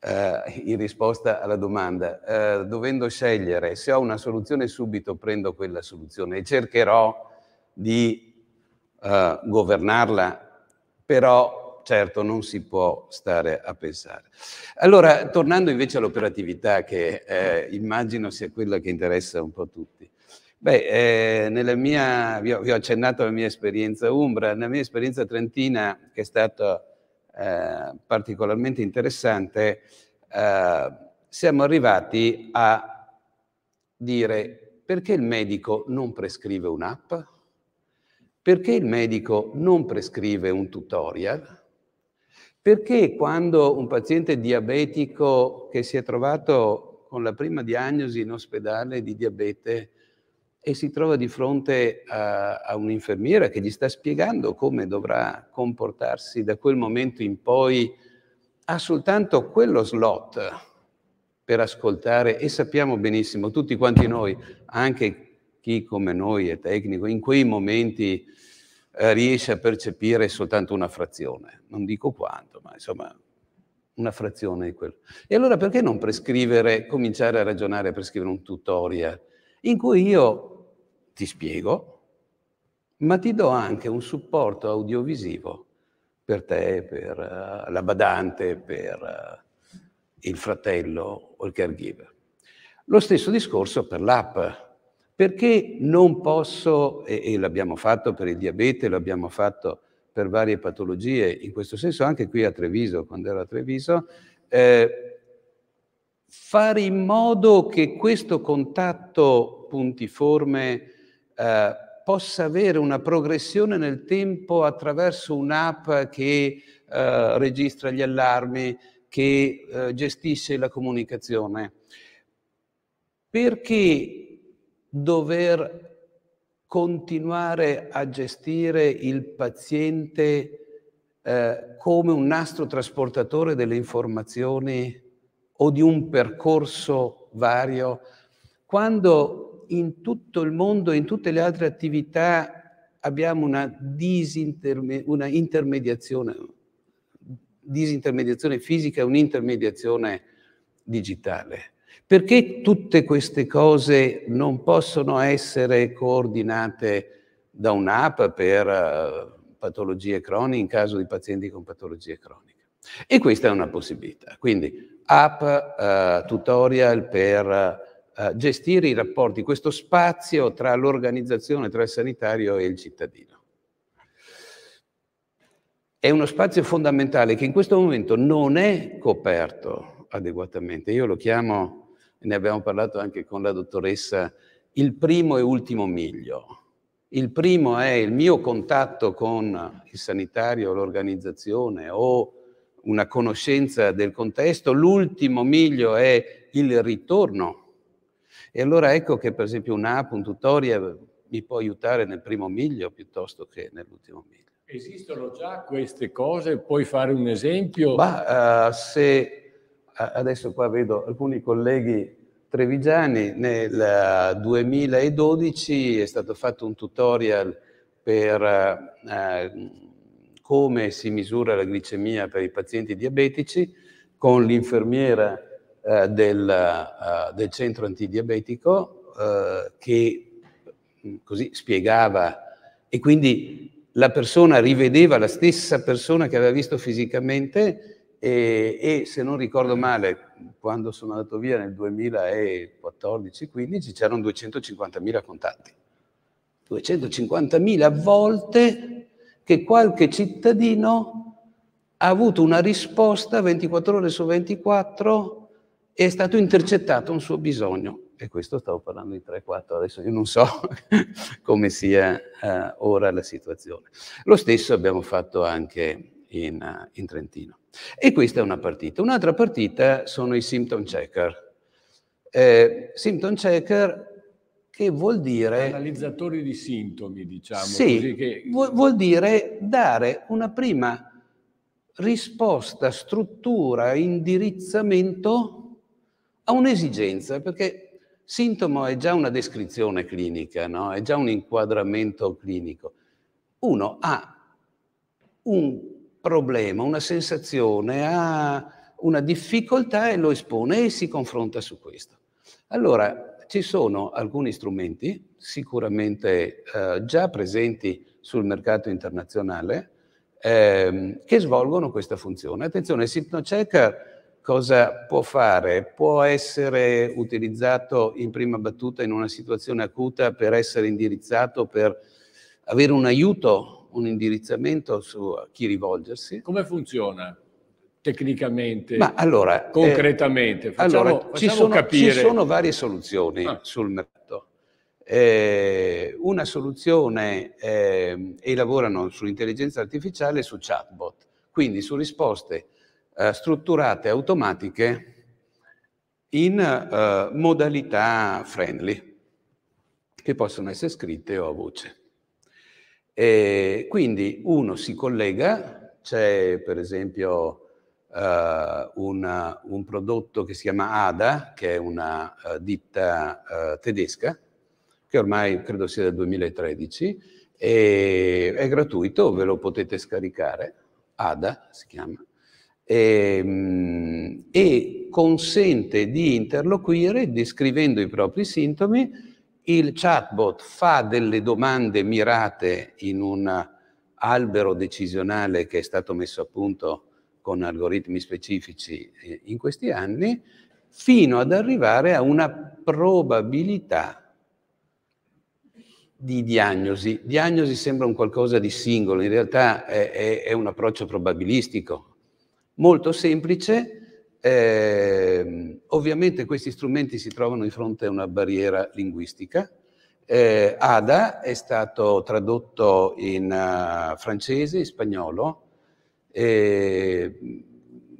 Speaker 4: eh, in risposta alla domanda, eh, dovendo scegliere se ho una soluzione subito prendo quella soluzione e cercherò di eh, governarla, però certo non si può stare a pensare. Allora, tornando invece all'operatività che eh, immagino sia quella che interessa un po' tutti. Beh, eh, mia, vi, ho, vi, ho, accennato la mia esperienza umbra, nella mia esperienza trentina, che è stata eh, particolarmente interessante, eh, siamo arrivati a dire perché il medico non prescrive un'app, perché il medico non prescrive un tutorial, perché quando un paziente diabetico che si è trovato con la prima diagnosi in ospedale di diabete e si trova di fronte a, a un'infermiera che gli sta spiegando come dovrà comportarsi da quel momento in poi. Ha soltanto quello slot per ascoltare e sappiamo benissimo tutti quanti noi, anche chi come noi è tecnico, in quei momenti eh, riesce a percepire soltanto una frazione, non dico quanto, ma insomma una frazione di quello. E allora perché non prescrivere, cominciare a ragionare per scrivere un tutorial in cui io ti spiego, ma ti do anche un supporto audiovisivo per te, per uh, la badante, per uh, il fratello o il caregiver. Lo stesso discorso per l'app. Perché non posso, e, e l'abbiamo fatto per il diabete, l'abbiamo fatto per varie patologie, in questo senso anche qui a Treviso, quando ero a Treviso, eh, fare in modo che questo contatto puntiforme eh, possa avere una progressione nel tempo attraverso un'app che eh, registra gli allarmi, che eh, gestisce la comunicazione. Perché dover continuare a gestire il paziente eh, come un nastro trasportatore delle informazioni o di un percorso vario, quando in tutto il mondo, in tutte le altre attività abbiamo una, disinterme- una intermediazione, disintermediazione fisica e un'intermediazione digitale. Perché tutte queste cose non possono essere coordinate da un'app per eh, patologie croniche, in caso di pazienti con patologie croniche? E questa è una possibilità. Quindi app eh, tutorial per eh, gestire i rapporti, questo spazio tra l'organizzazione, tra il sanitario e il cittadino. È uno spazio fondamentale che in questo momento non è coperto adeguatamente. Io lo chiamo, ne abbiamo parlato anche con la dottoressa, il primo e ultimo miglio. Il primo è il mio contatto con il sanitario, l'organizzazione o una conoscenza del contesto, l'ultimo miglio è il ritorno. E allora ecco che per esempio un'app, un tutorial mi può aiutare nel primo miglio piuttosto che nell'ultimo miglio.
Speaker 2: Esistono già queste cose? Puoi fare un esempio? Ma uh, eh, se adesso qua vedo alcuni colleghi
Speaker 4: trevigiani, nel 2012 eh, è stato fatto un tutorial per... Uh, come si misura la glicemia per i pazienti diabetici con l'infermiera eh, del, uh, del, centro antidiabetico uh, eh, che mm, così spiegava e quindi la persona rivedeva la stessa persona che aveva visto fisicamente e, e se non ricordo male quando sono andato via nel 2014-15 c'erano 250.000 contatti 250.000 volte che qualche cittadino ha avuto una risposta 24 ore su 24 e è stato intercettato un suo bisogno. E questo stavo parlando di 3-4, adesso io non so come sia eh, ora la situazione. Lo stesso abbiamo fatto anche in, eh, in Trentino. E questa è una partita. Un'altra partita sono i symptom checker. Eh, symptom checker che vuol dire... Analizzatori di sintomi, diciamo. Sì, che... vuol dire dare una prima risposta, struttura, indirizzamento a un'esigenza, perché sintomo è già una descrizione clinica, no? è già un inquadramento clinico. Uno ha un problema, una sensazione, ha una difficoltà e lo espone e si confronta su questo. Allora, ci sono alcuni strumenti sicuramente eh, già presenti sul mercato internazionale ehm, che svolgono questa funzione. Attenzione, SitnoChecker cosa può fare? Può essere utilizzato in prima battuta in una situazione acuta per essere indirizzato, per avere un aiuto, un indirizzamento su a chi rivolgersi. Come funziona?
Speaker 2: tecnicamente, Ma allora, eh, concretamente? facciamo, allora, facciamo ci, sono, capire... ci sono
Speaker 4: varie soluzioni ah. sul mercato. Eh, una soluzione, eh, e lavorano sull'intelligenza artificiale su chatbot, quindi su risposte eh, strutturate automatiche in eh, modalità friendly, che possono essere scritte o a voce. E quindi uno si collega, c'è per esempio eh, una, un prodotto che si chiama ADA, che è una uh, ditta uh, tedesca, che ormai credo sia del 2013, e è gratuito, ve lo potete scaricare, ADA si chiama, e, ehm, e consente di interloquire descrivendo i propri sintomi. Il chatbot fa delle domande mirate in un albero decisionale che è stato messo a punto con algoritmi specifici eh, in questi anni, fino ad arrivare a una probabilità di diagnosi. Diagnosi sembra un qualcosa di singolo, in realtà è, è, è un approccio probabilistico, molto semplice. Eh, ovviamente questi strumenti si trovano di fronte a una barriera linguistica, eh, ADA è stato tradotto in uh, francese, e spagnolo, e mm,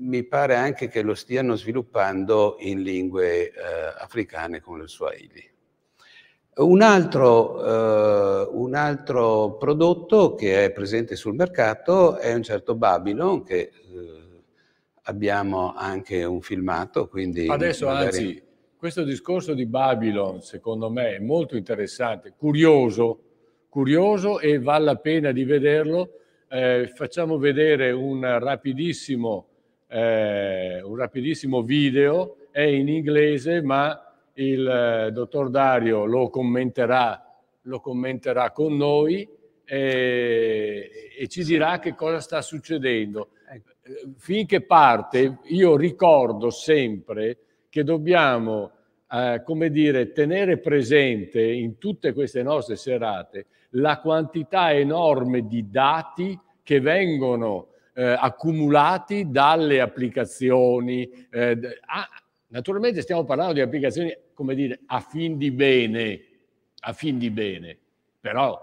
Speaker 4: mi pare anche che lo stiano sviluppando in lingue eh, africane come il Swahili. Un altro, eh, un altro, prodotto che è presente sul mercato è un certo Babylon, che eh, abbiamo anche un filmato. Adesso magari... anzi,
Speaker 2: questo discorso di Babylon secondo me è molto interessante, curioso, curioso e vale la pena di vederlo eh, facciamo vedere un rapidissimo, eh, un rapidissimo video, è in inglese ma il eh, dottor Dario lo commenterà, lo commenterà con noi e, eh, e ci dirà che cosa sta succedendo. Ecco. Eh, finché parte, io ricordo sempre che dobbiamo, eh, come dire, tenere presente in tutte queste nostre serate la quantità enorme di dati che vengono eh, accumulati dalle applicazioni. Eh, a, naturalmente stiamo parlando di applicazioni, come dire, a fin di bene, a fin di bene, però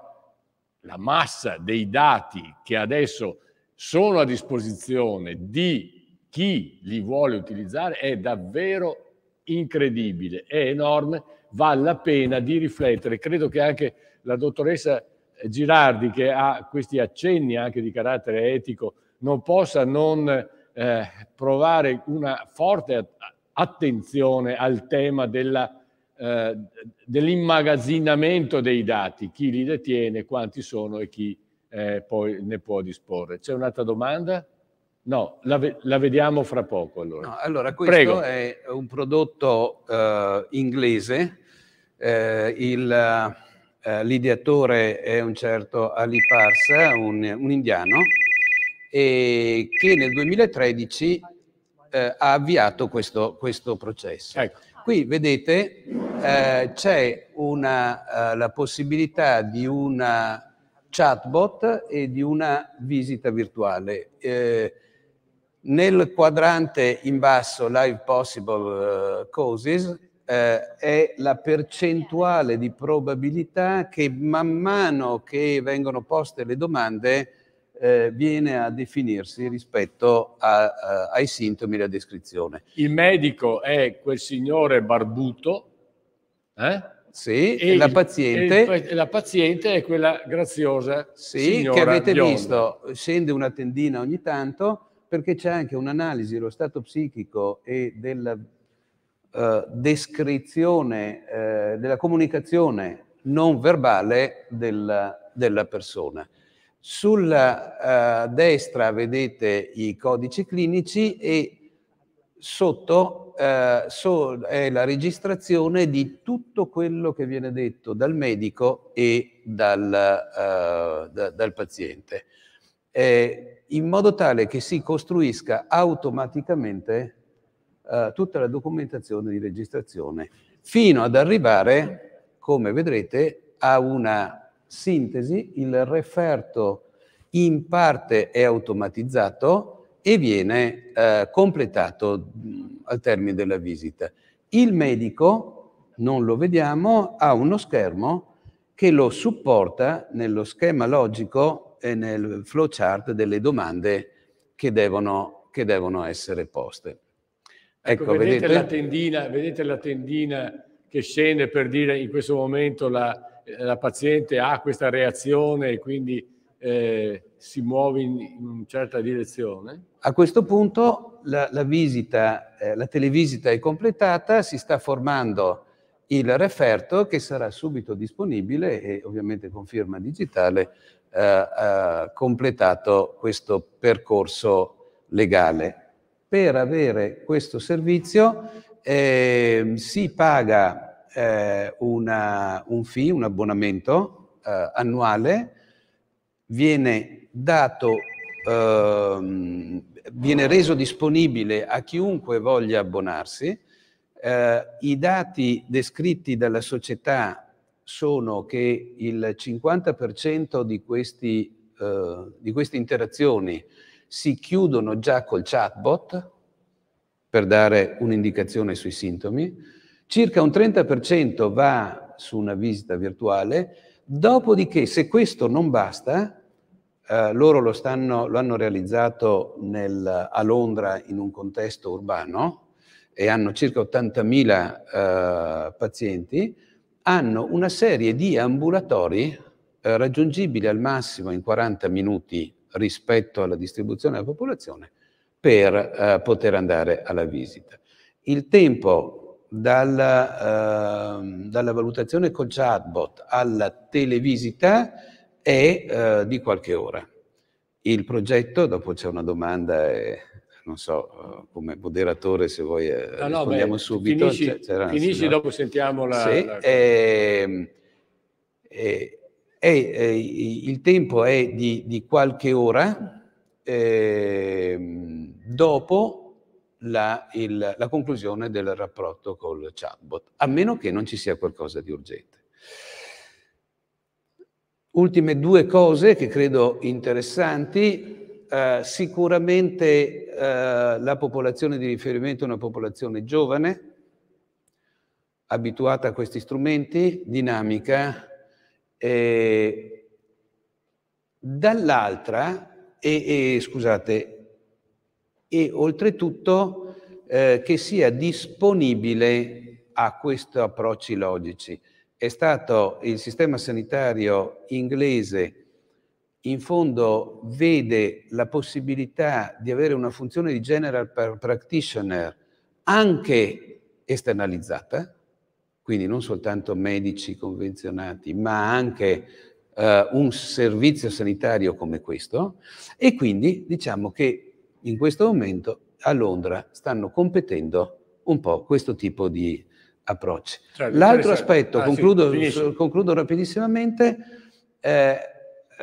Speaker 2: la massa dei dati che adesso sono a disposizione di chi li vuole utilizzare è davvero incredibile, è enorme, vale la pena di riflettere. Credo che anche la dottoressa Girardi, che ha questi accenni anche di carattere etico, non possa non eh, provare una forte attenzione al tema della, eh, dell'immagazzinamento dei dati, chi li detiene, quanti sono e chi eh, poi ne può disporre. C'è un'altra domanda? No, la, la vediamo fra poco. Allora, no, allora questo Prego.
Speaker 4: è un prodotto eh, inglese. Eh, il, eh, l'ideatore è un certo Ali Parsa, un, un indiano, e che nel 2013 eh, ha avviato questo, questo processo. Ecco. Qui vedete eh, c'è una, eh, la possibilità di una chatbot e di una visita virtuale. Eh, nel quadrante in basso, Live Possible eh, Causes, eh, è la percentuale di probabilità che man mano che vengono poste le domande eh, viene a definirsi rispetto a, a, eh,
Speaker 2: ai sintomi e alla descrizione. Il medico è quel signore barbuto, eh? Sì, e la, il, paziente, e la paziente è quella graziosa
Speaker 4: sì, che avete bionda. visto, scende una tendina ogni tanto perché c'è anche un'analisi dello stato psichico e della eh, descrizione eh, della comunicazione non verbale della, della persona. Sulla eh, destra vedete i codici clinici e sotto eh, so, è la registrazione di tutto quello che viene detto dal medico e dal, eh, da, dal paziente, in modo tale che si costruisca automaticamente eh, tutta la documentazione di registrazione, fino ad arrivare, come vedrete, a una sintesi, il referto in parte è automatizzato e viene eh, completato mm, al termine della visita. Il medico, non lo vediamo, ha uno schermo che lo supporta nello schema logico e nel flowchart delle domande che devono, che devono essere poste. Ecco, ecco vedete, La
Speaker 2: tendina, vedete, La tendina, che scende per dire in questo momento la, la paziente ha questa reazione e quindi eh, si muove in, in una certa direzione?
Speaker 4: A questo punto la, la, visita, eh, la televisita è completata, si sta formando il referto che sarà subito disponibile e ovviamente con firma digitale eh, completato questo percorso legale per avere questo servizio eh, si paga eh, una, un fee, un abbonamento eh, annuale, viene, dato, ehm, viene reso disponibile a chiunque voglia abbonarsi. Eh, I dati descritti dalla società sono che il 50% di, questi, eh, di queste interazioni si chiudono già col chatbot per dare un'indicazione sui sintomi, circa un 30% va su una visita virtuale, dopodiché se questo non basta, eh, loro lo, stanno, lo, hanno realizzato nel, a Londra in un contesto urbano e hanno circa 80.000 eh, pazienti, hanno una serie di ambulatori eh, raggiungibili al massimo in 40 minuti rispetto alla distribuzione della popolazione per eh, poter andare alla visita. Il tempo dalla, eh, dalla valutazione col chatbot alla televisita è eh, di qualche ora. Il progetto, dopo c'è una domanda e non so, eh, come moderatore se vuoi eh, no, rispondiamo no, beh, subito. Finisci, finisci dopo sentiamo la... Sì, la... E, ehm, e, eh, è, eh, il tempo è di, di qualche ora eh, dopo la, il, la, conclusione del rapporto col chatbot, a meno che non ci sia qualcosa di urgente. Ultime due cose che credo interessanti. Eh, sicuramente eh, la popolazione di riferimento è una popolazione giovane, abituata a questi strumenti, dinamica, eh, dall'altra, e, e, scusate, e oltretutto eh, che sia disponibile a questi approcci logici. È stato il sistema sanitario inglese in fondo vede la possibilità di avere una funzione di general practitioner anche esternalizzata, quindi non soltanto medici convenzionati, ma anche eh, un servizio sanitario come questo. E quindi diciamo che in questo momento a Londra stanno competendo un po' questo tipo di approcci. Cioè, L'altro aspetto, ah, concludo, sì, concludo, rapidissimamente, eh,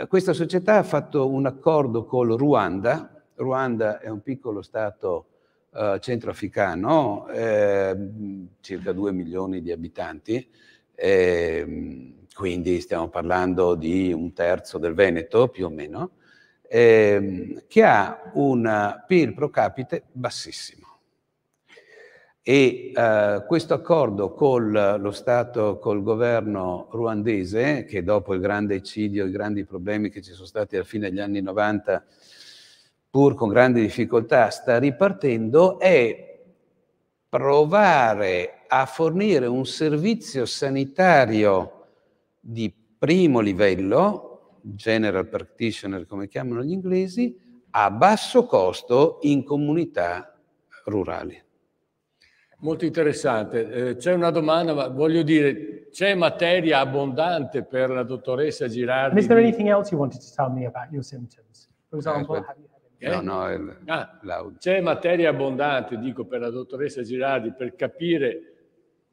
Speaker 4: questa società ha fatto un accordo con Ruanda, Ruanda è un piccolo stato eh, centroafricano, ehm, circa 2 milioni di abitanti, ehm, quindi stiamo parlando di un terzo del Veneto più o meno, ehm, che ha un PIL pro capite bassissimo. E eh, questo accordo con lo Stato, col governo ruandese, che dopo il grande eccidio, i grandi problemi che ci sono stati alla fine degli anni 90, pur con grandi difficoltà, sta ripartendo, è provare a fornire un servizio sanitario di primo livello, general practitioner come chiamano gli inglesi, a basso costo in comunità rurali.
Speaker 2: Molto interessante. Eh, c'è una domanda, ma voglio dire, c'è materia abbondante per la dottoressa Girardi. is there anything else you wanted to tell me about your symptoms? For example, ecco. have you Okay? No, no, il, ah, C'è materia abbondante, dico, per la dottoressa Girardi, per capire,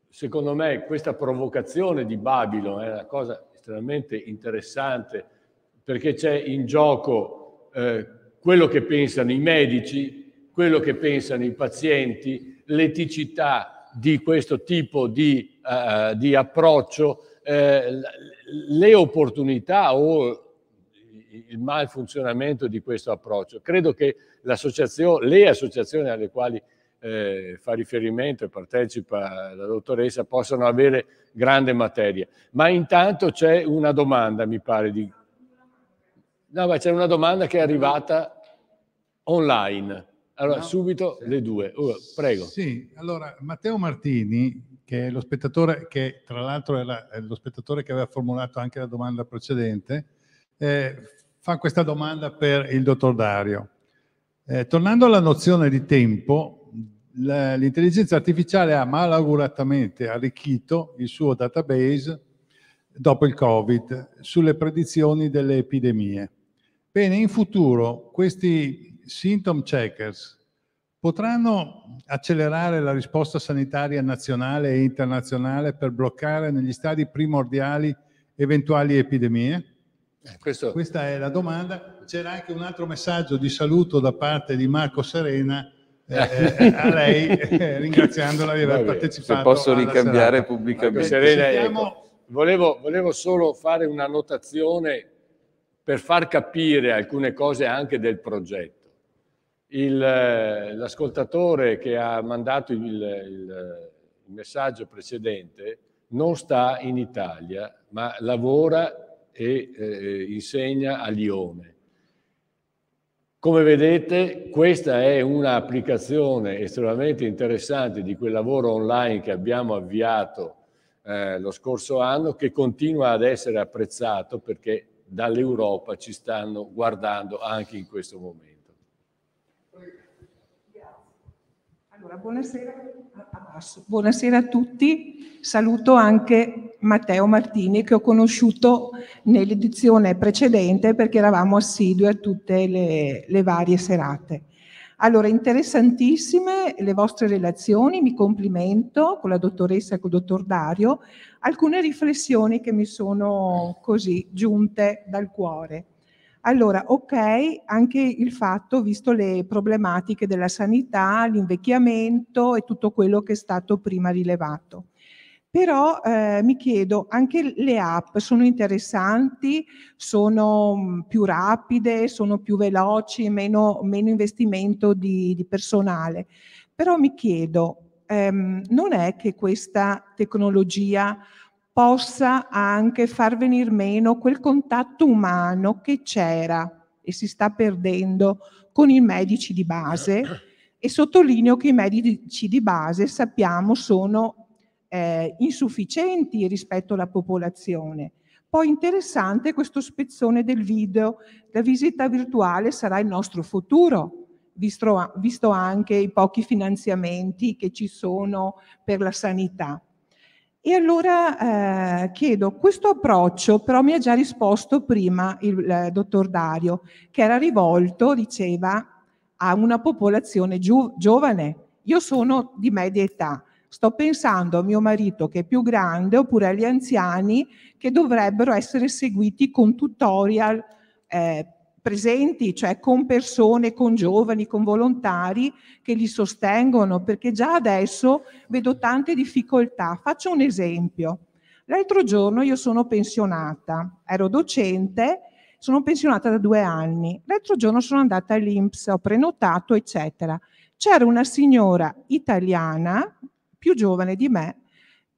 Speaker 2: secondo me, questa provocazione di Babilon è una cosa estremamente interessante, perché c'è in gioco eh, quello che pensano i medici, quello che pensano i pazienti, l'eticità di questo tipo di, uh, di approccio, eh, le opportunità o il malfunzionamento di questo approccio. Credo che associazione, le associazioni alle quali eh, fa riferimento e partecipa la dottoressa possano avere grande materia. Ma intanto c'è una domanda, mi pare di... No, ma c'è una domanda che è arrivata online. Allora, no, subito sì. le due. Uh, prego. Sì,
Speaker 5: allora, Matteo Martini, che è lo spettatore che tra l'altro era lo spettatore che aveva formulato anche la domanda precedente, eh, fa questa domanda per il dottor Dario. Eh, tornando alla nozione di tempo, l'intelligenza artificiale ha malauguratamente arricchito il suo database dopo il Covid sulle predizioni delle epidemie. Bene, in futuro questi symptom checkers potranno accelerare la risposta sanitaria nazionale e internazionale per bloccare negli stadi primordiali eventuali epidemie? Eh, questo... Questa è la domanda. C'era anche un altro messaggio di saluto da parte di Marco Serena eh, eh. eh a lei, ringraziandola di aver Vabbè, partecipato. Se posso ricambiare serata. pubblicamente. Serena, ecco,
Speaker 2: volevo, volevo solo fare una notazione per far capire alcune cose anche del progetto. Il, l'ascoltatore che ha mandato il, il, il messaggio precedente non sta in Italia, ma lavora e eh, insegna a Lione. Come vedete, questa è un'applicazione estremamente interessante di quel lavoro online che abbiamo avviato eh, lo scorso anno, che continua ad essere apprezzato perché dall'Europa ci stanno guardando anche in questo momento.
Speaker 6: Allora, buonasera a, buonasera a tutti, saluto anche Matteo Martini che ho conosciuto nell'edizione precedente perché eravamo assidui a tutte le, le varie serate. Allora, interessantissime le vostre relazioni, mi complimento con la dottoressa e con il dottor Dario, alcune riflessioni che mi sono così giunte dal cuore. Allora, ok, anche il fatto, visto le problematiche della sanità, l'invecchiamento e tutto quello che è stato prima rilevato. Però eh, mi chiedo, anche le app sono interessanti, sono mm, più rapide, sono più veloci, meno, meno investimento di, di personale. Però mi chiedo, ehm, non è che questa tecnologia possa anche far venir meno quel contatto umano che c'era e si sta perdendo con i medici di base e sottolineo che i medici di base sappiamo sono eh, insufficienti rispetto alla popolazione. Poi interessante questo spezzone del video, la visita virtuale sarà il nostro futuro, visto, visto anche i pochi finanziamenti che ci sono per la sanità. E allora eh, chiedo, questo approccio però mi ha già risposto prima il eh, dottor Dario, che era rivolto, diceva, a una popolazione giu- giovane. Io sono di media età, sto pensando a mio marito che è più grande oppure agli anziani che dovrebbero essere seguiti con tutorial eh, presenti, cioè con persone, con giovani, con volontari che li sostengono, perché già adesso vedo tante difficoltà. Faccio un esempio. L'altro giorno io sono pensionata, ero docente, sono pensionata da due anni. L'altro giorno sono andata all'Inps, ho prenotato, eccetera. C'era una signora italiana, più giovane di me,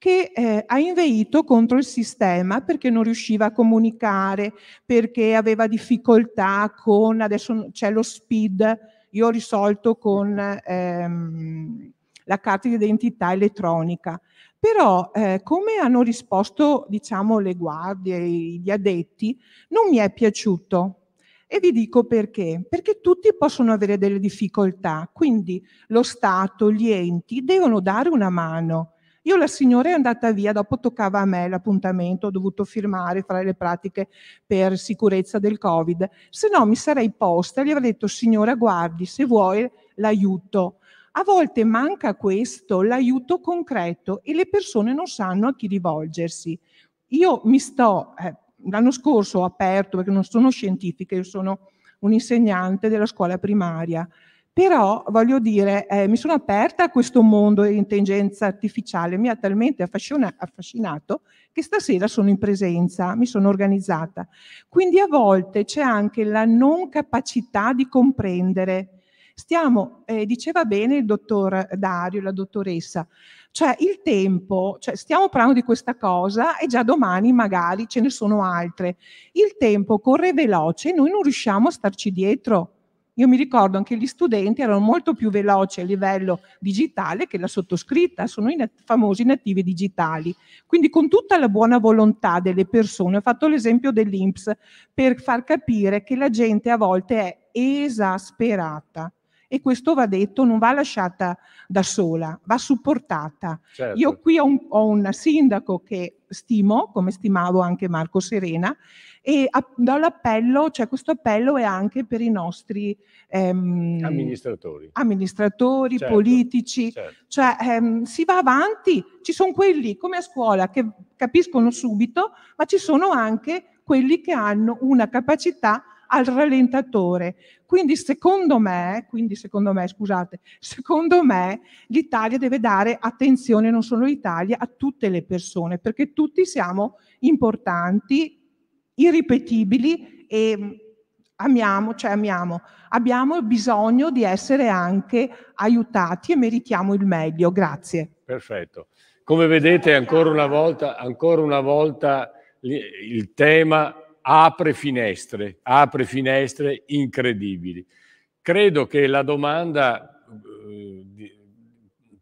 Speaker 6: che eh, ha inveito contro il sistema perché non riusciva a comunicare, perché aveva difficoltà con, adesso c'è lo SPID, io ho risolto con ehm, la carta di identità elettronica. Però eh, come hanno risposto diciamo, le guardie, gli addetti, non mi è piaciuto, e vi dico perché. Perché tutti possono avere delle difficoltà, quindi lo Stato, gli enti devono dare una mano. Io la signora è andata via, dopo toccava a me l'appuntamento, ho dovuto firmare, fare le pratiche per sicurezza del Covid, se no mi sarei posta e gli avrei detto signora guardi, se vuoi l'aiuto. A volte manca questo, l'aiuto concreto e le persone non sanno a chi rivolgersi. Io mi sto, eh, l'anno scorso ho aperto, perché non sono scientifica, io sono un insegnante della scuola primaria, però voglio dire, eh, mi sono aperta a questo mondo di intelligenza artificiale, mi ha talmente affascinato che stasera sono in presenza, mi sono organizzata. Quindi a volte c'è anche la non capacità di comprendere. Stiamo, eh, diceva bene il dottor Dario, la dottoressa, cioè il tempo, cioè stiamo parlando di questa cosa e già domani magari ce ne sono altre. Il tempo corre veloce e noi non riusciamo a starci dietro io mi ricordo anche gli studenti erano molto più veloci a livello digitale che la sottoscritta, sono i nat- famosi nativi digitali. Quindi con tutta la buona volontà delle persone, ho fatto l'esempio dell'Inps per far capire che la gente a volte è esasperata e questo va detto, non va lasciata da sola, va supportata. Certo. Io qui ho un, ho un, sindaco che stimo, come stimavo anche Marco Serena, e a, dall'appello, cioè questo appello è anche per i nostri ehm, amministratori, amministratori certo. politici, certo. cioè ehm, si va avanti, ci sono quelli come a scuola che capiscono subito, ma ci sono anche quelli che hanno una capacità al rallentatore. Quindi secondo me, quindi secondo me, scusate, secondo me l'Italia deve dare attenzione non solo l'Italia, a tutte le persone, perché tutti siamo importanti, irripetibili e mm, amiamo, cioè amiamo, abbiamo bisogno di essere anche aiutati e meritiamo il meglio. Grazie.
Speaker 2: Perfetto. Come vedete ancora una volta, ancora una volta il tema apre finestre, apre finestre incredibili. Credo che la domanda eh, di,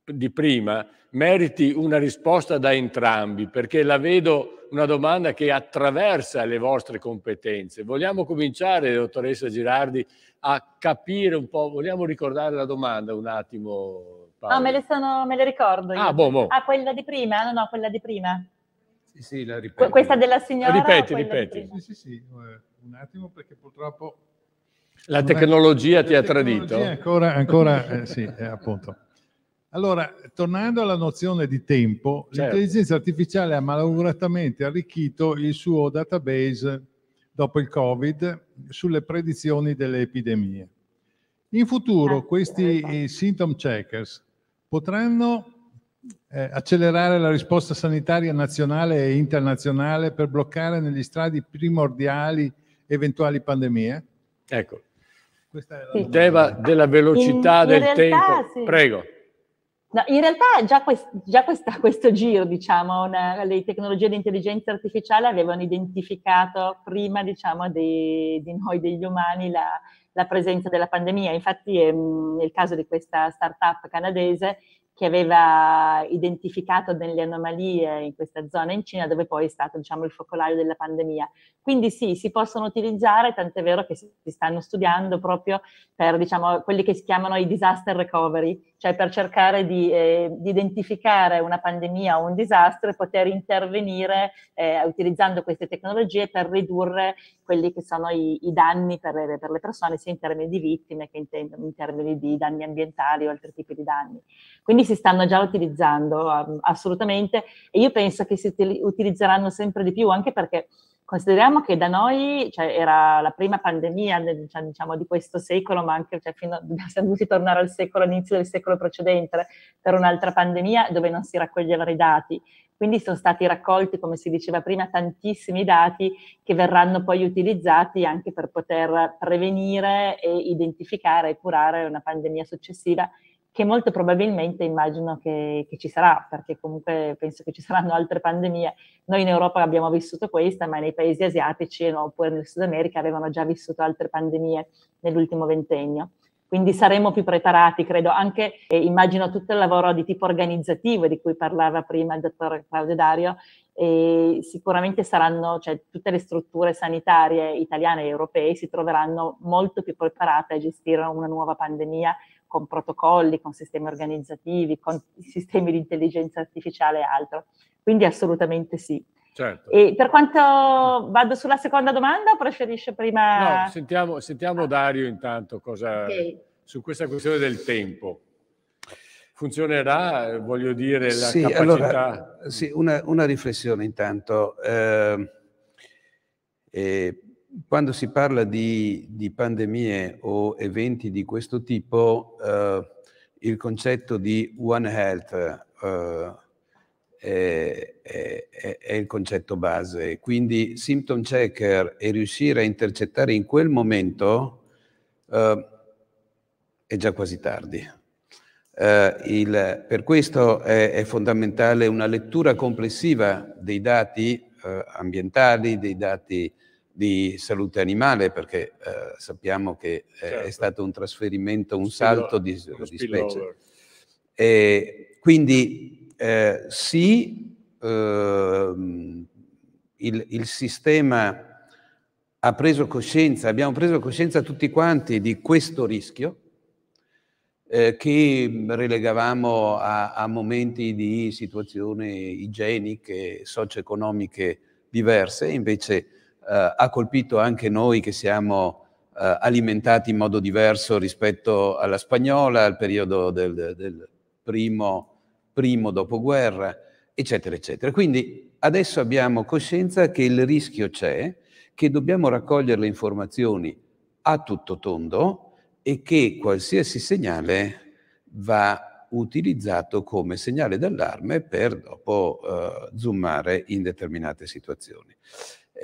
Speaker 2: di prima meriti una risposta da entrambi, perché la vedo una domanda che attraversa le vostre competenze. Vogliamo cominciare, dottoressa Girardi, a capire un po', vogliamo ricordare la domanda un attimo?
Speaker 5: Paolo? No, ah, me le,
Speaker 3: sono, me le ricordo. Ah, io. Ah, boh, boh. ah, quella di prima? No, no, quella di prima.
Speaker 5: Sì, sì, la ripeto. Questa della signora? Ripeti, ripeti. Sì, sì, sì, un attimo perché purtroppo...
Speaker 4: La tecnologia è... ti la ha tecnologia tradito. Ancora,
Speaker 5: ancora eh, sì, eh, appunto. Allora, tornando alla nozione di tempo, certo. l'intelligenza artificiale ha malauguratamente arricchito il suo database dopo il Covid sulle predizioni delle epidemie. In futuro questi eh, symptom checkers potranno eh, accelerare la risposta sanitaria nazionale e internazionale per bloccare negli stradi primordiali eventuali pandemie? Ecco, sì. il tema della velocità in, del in realtà, tempo.
Speaker 3: Sì. Prego. No, in realtà già, quest, già questa, questo giro, diciamo, una, le tecnologie di intelligenza artificiale avevano identificato prima, diciamo, di, di noi, degli umani, la, la presenza della pandemia. Infatti, ehm, nel caso di questa startup canadese, che aveva identificato delle anomalie in questa zona in Cina, dove poi è stato diciamo, il focolaio della pandemia. Quindi sì, si possono utilizzare, tant'è vero che si stanno studiando proprio per diciamo, quelli che si chiamano i disaster recovery, cioè per cercare di, eh, di, identificare una pandemia o un disastro e poter intervenire eh, utilizzando queste tecnologie per ridurre quelli che sono i, i danni per le, per le, persone, sia in termini di vittime che in, te- in, termini di danni ambientali o altri tipi di danni. Quindi si stanno già utilizzando um, assolutamente e io penso che si utilizzeranno sempre di più anche perché Consideriamo che da noi cioè, era la prima pandemia cioè, diciamo, di questo secolo, ma anche cioè, fino, siamo dovuti tornare al secolo, all'inizio del secolo precedente, per un'altra pandemia dove non si raccoglievano i dati. Quindi sono stati raccolti, come si diceva prima, tantissimi dati che verranno poi utilizzati anche per poter prevenire e identificare e curare una pandemia successiva che molto probabilmente immagino che, che, ci sarà, perché comunque penso che ci saranno altre pandemie. Noi in Europa abbiamo vissuto questa, ma nei paesi asiatici no, oppure nel Sud America avevano già vissuto altre pandemie nell'ultimo ventennio. Quindi saremo più preparati, credo, anche eh, immagino tutto il lavoro di tipo organizzativo di cui parlava prima il dottor Claudio Dario, e sicuramente saranno, cioè, tutte le strutture sanitarie italiane e europee si troveranno molto più preparate a gestire una nuova pandemia con protocolli, con sistemi organizzativi, con sistemi di intelligenza artificiale e altro. Quindi assolutamente sì. Certo. E per quanto vado sulla seconda domanda o preferisce prima... No,
Speaker 2: sentiamo, sentiamo Dario intanto cosa, okay. su questa questione del tempo. Funzionerà, voglio dire, la sì, capacità... Allora,
Speaker 4: sì, una, una, riflessione intanto. Ehm, eh, eh, quando si parla di, di, pandemie o eventi di questo tipo, eh, il concetto di One Health eh, è, è, è, il concetto base. Quindi symptom checker e riuscire a intercettare in quel momento eh, è già quasi tardi. Eh, il, per questo è, è, fondamentale una lettura complessiva dei dati eh, ambientali, dei dati di salute animale perché eh, sappiamo che eh, certo. è stato un trasferimento, un salto di, di specie. E quindi eh, sì, ehm, il, il, sistema ha preso coscienza, abbiamo preso coscienza tutti quanti di questo rischio eh, che relegavamo a, a momenti di situazioni igieniche, socio-economiche diverse, invece eh, ha colpito anche noi che siamo eh, alimentati in modo diverso rispetto alla spagnola, al periodo del, del primo, primo dopoguerra, eccetera, eccetera. Quindi adesso abbiamo coscienza che il rischio c'è, che dobbiamo raccogliere le informazioni a tutto tondo e che qualsiasi segnale va utilizzato come segnale d'allarme per dopo eh, zoomare in determinate situazioni.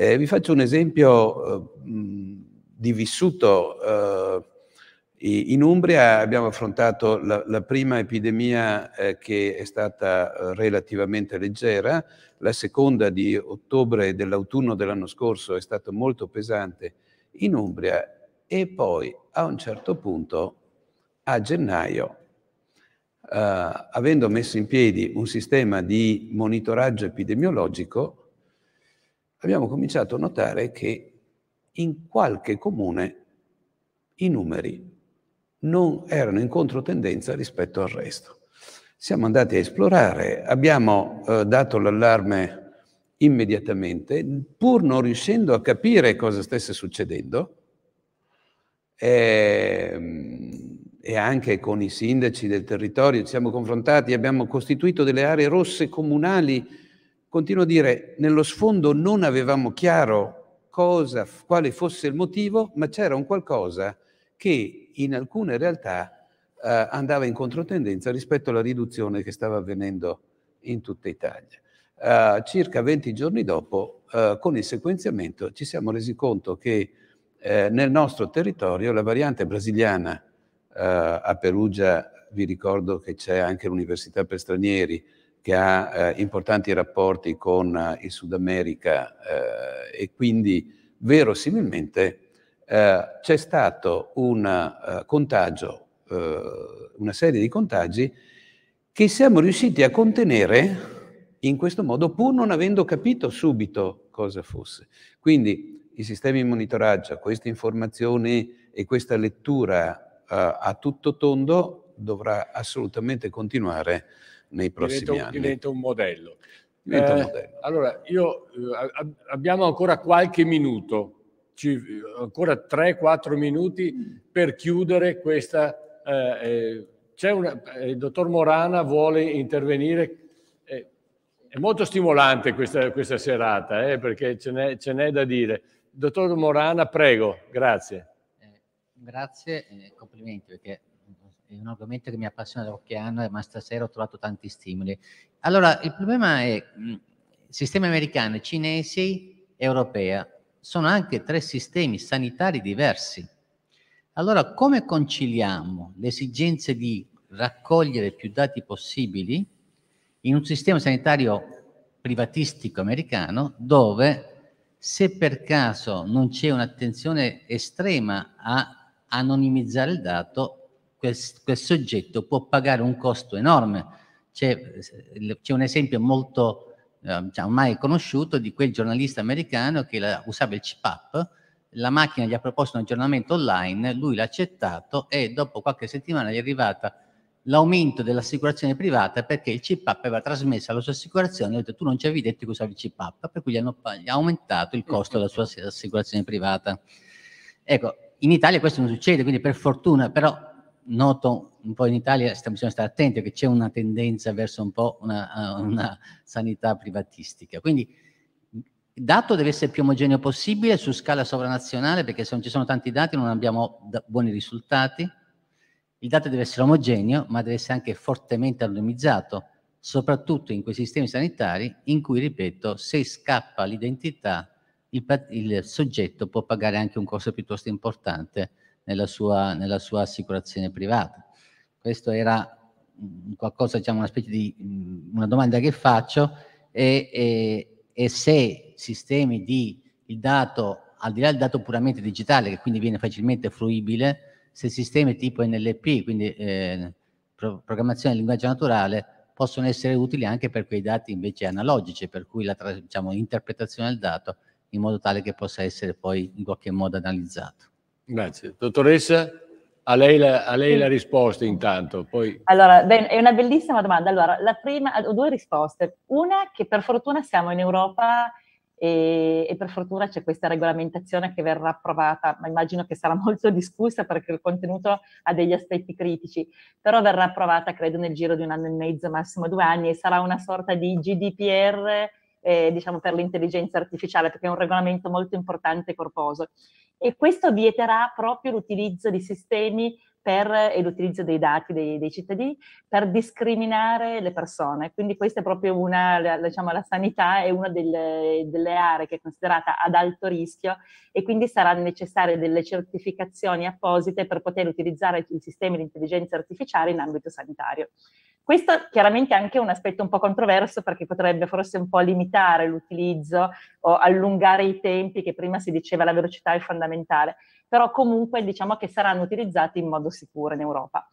Speaker 4: Eh, vi faccio un esempio eh, mm, di vissuto. Eh, in Umbria abbiamo affrontato la, la prima epidemia eh, che è stata eh, relativamente leggera, la seconda di ottobre dell'autunno dell'anno scorso è stata molto pesante in Umbria e poi a un certo punto, a gennaio, Uh, avendo messo in piedi un sistema di monitoraggio epidemiologico, abbiamo cominciato a notare che in qualche comune i numeri non erano in controtendenza rispetto al resto. Siamo andati a esplorare, abbiamo eh, dato l'allarme immediatamente, pur non riuscendo a capire cosa stesse succedendo, e, ehm, e, anche con i sindaci del territorio ci siamo confrontati, abbiamo costituito delle aree rosse comunali Continuo a dire, nello sfondo non avevamo chiaro cosa, quale fosse il motivo, ma c'era un qualcosa che in alcune realtà eh, andava in controtendenza rispetto alla riduzione che stava avvenendo in tutta Italia. Eh, circa 20 giorni dopo, eh, con il sequenziamento, ci siamo resi conto che eh, nel nostro territorio la variante brasiliana eh, a Perugia, vi ricordo che c'è anche l'Università per Stranieri, che ha eh, importanti rapporti con eh, il Sud America eh, e quindi verosimilmente eh, c'è stato un contagio, una serie di contagi che siamo riusciti a contenere in questo modo pur non avendo capito subito cosa fosse. Quindi i sistemi di monitoraggio, queste informazioni e questa lettura uh, a tutto tondo dovrà
Speaker 2: assolutamente continuare nei prossimi diventa, anni. Diventa un modello. Diventa un eh, modello. allora, io, eh, abbiamo ancora qualche minuto, ci, eh, ancora 3-4 minuti per chiudere questa... Eh, eh una, il dottor Morana vuole intervenire è molto stimolante questa, questa serata, eh, perché ce n'è, ce n'è, da dire. Dottor Morana, prego,
Speaker 7: grazie. grazie e complimenti perché è un argomento che mi appassiona da qualche anno e eh, ma stasera ho trovato tanti stimoli. Allora, il problema è mh, mm, sistemi americano, cinesi, europea, sono anche tre sistemi sanitari diversi. Allora, come conciliamo l'esigenza di raccogliere più dati possibili in un sistema sanitario privatistico americano dove se per caso non c'è un'attenzione estrema a anonimizzare il dato, quel, soggetto può pagare un costo enorme. C'è, eh, c'è un esempio molto eh, ormai conosciuto di quel giornalista americano che la, usava il CPAP, la macchina gli ha proposto un aggiornamento online, lui l'ha accettato e dopo qualche settimana gli è arrivata l'aumento dell'assicurazione privata perché il CPAP aveva trasmesso alla sua assicurazione, ha detto tu non ci avevi detto che usavi il CPAP, per cui gli, hanno, gli ha aumentato il costo della sua assicurazione privata. Ecco, in Italia questo non succede, quindi per fortuna, però noto un po' in Italia, bisogna stare attenti che c'è una tendenza verso un po' una, eh, una sanità privatistica. Quindi il dato deve essere più omogeneo possibile su scala sovranazionale perché se non ci sono tanti dati non abbiamo buoni risultati. Il dato deve essere omogeneo ma deve essere anche fortemente anonimizzato, soprattutto in quei sistemi sanitari in cui, ripeto, se scappa l'identità il, il soggetto può pagare anche un costo piuttosto importante nella sua, nella sua assicurazione privata. Questo era qualcosa, diciamo, una specie di mm, una domanda che faccio e, e, e se sistemi di il dato, al di là del dato puramente digitale, che quindi viene facilmente fruibile, se sistemi tipo NLP, quindi eh, programmazione del linguaggio naturale, possono essere utili anche per quei dati invece analogici, per cui la diciamo, interpretazione del dato in modo tale che possa essere poi in qualche modo analizzato. Grazie.
Speaker 2: Dottoressa, a lei, la, a lei la, risposta intanto. Poi...
Speaker 3: Allora, è una bellissima domanda. Allora, la prima, ho due risposte. Una che per fortuna siamo in Europa e, e, per fortuna c'è questa regolamentazione che verrà approvata, ma immagino che sarà molto discussa perché il contenuto ha degli aspetti critici, però verrà approvata credo nel giro di un anno e mezzo, massimo due anni, e sarà una sorta di GDPR eh, diciamo per l'intelligenza artificiale, perché è un regolamento molto importante e corposo e questo vieterà proprio l'utilizzo di sistemi per, e l'utilizzo dei dati dei, dei, cittadini per discriminare le persone. Quindi questa è proprio una, diciamo, la sanità è una delle, delle, aree che è considerata ad alto rischio e quindi saranno necessarie delle certificazioni apposite per poter utilizzare i sistemi di intelligenza artificiale in ambito sanitario. Questo chiaramente è anche un aspetto un po' controverso perché potrebbe forse un po' limitare l'utilizzo o allungare i tempi che prima si diceva la velocità è fondamentale, però comunque diciamo che saranno utilizzati in modo sicuro in Europa.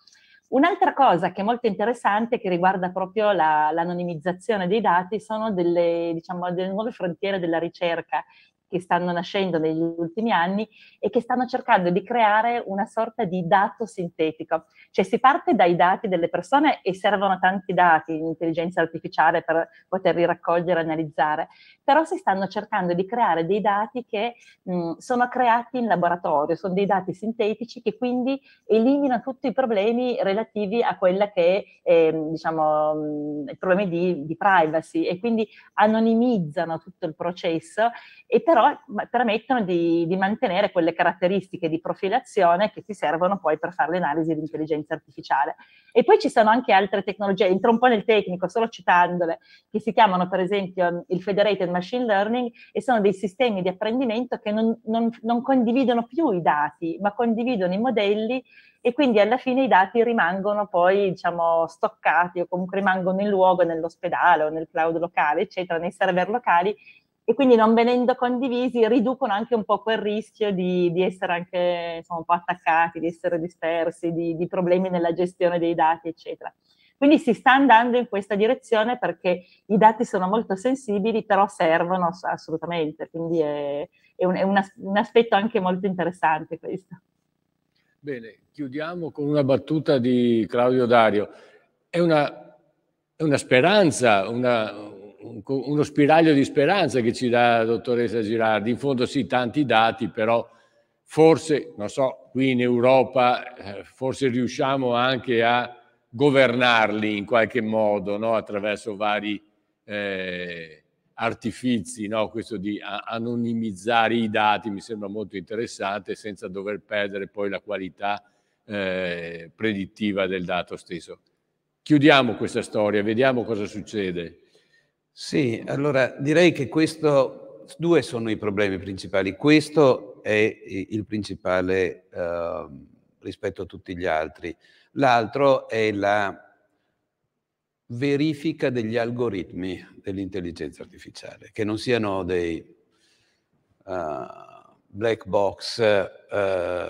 Speaker 3: Un'altra cosa che è molto interessante che riguarda proprio la, l'anonimizzazione dei dati sono delle, diciamo, delle nuove frontiere della ricerca che stanno nascendo negli ultimi anni e che stanno cercando di creare una sorta di dato sintetico. Cioè si parte dai dati delle persone e servono tanti dati in intelligenza artificiale per poterli raccogliere e analizzare, però si stanno cercando di creare dei dati che mh, sono creati in laboratorio, sono dei dati sintetici che quindi eliminano tutti i problemi relativi a quella che è, eh, diciamo, i problemi di, di privacy e quindi anonimizzano tutto il processo e per però permettono di, di, mantenere quelle caratteristiche di profilazione che ti servono poi per fare l'analisi di intelligenza artificiale. E poi ci sono anche altre tecnologie, entro un po' nel tecnico, solo citandole, che si chiamano per esempio il Federated Machine Learning e sono dei sistemi di apprendimento che non, non, non condividono più i dati, ma condividono i modelli e quindi alla fine i dati rimangono poi diciamo stoccati o comunque rimangono in luogo nell'ospedale o nel cloud locale, eccetera, nei server locali e quindi non venendo condivisi riducono anche un po' quel rischio di, di essere anche insomma, un po' attaccati, di essere dispersi, di, di, problemi nella gestione dei dati, eccetera. Quindi si sta andando in questa direzione perché i dati sono molto sensibili, però servono assolutamente, quindi è, è, un, è un, as- un aspetto anche molto interessante questo.
Speaker 2: Bene, chiudiamo con una battuta di Claudio Dario. È una, è una speranza, una, un, uno spiraglio di speranza che ci dà la dottoressa Girardi. In fondo sì, tanti dati, però forse, non so, qui in Europa eh, forse riusciamo anche a governarli in qualche modo, no? attraverso vari eh, artifici, no? questo di anonimizzare i dati mi sembra molto interessante senza dover perdere poi la qualità eh, predittiva del dato stesso. Chiudiamo questa storia, vediamo cosa succede.
Speaker 4: Sì, allora direi che questo, due sono i problemi principali. Questo è il principale eh, rispetto a tutti gli altri. L'altro è la verifica degli algoritmi dell'intelligenza artificiale, che non siano dei uh, black box, uh,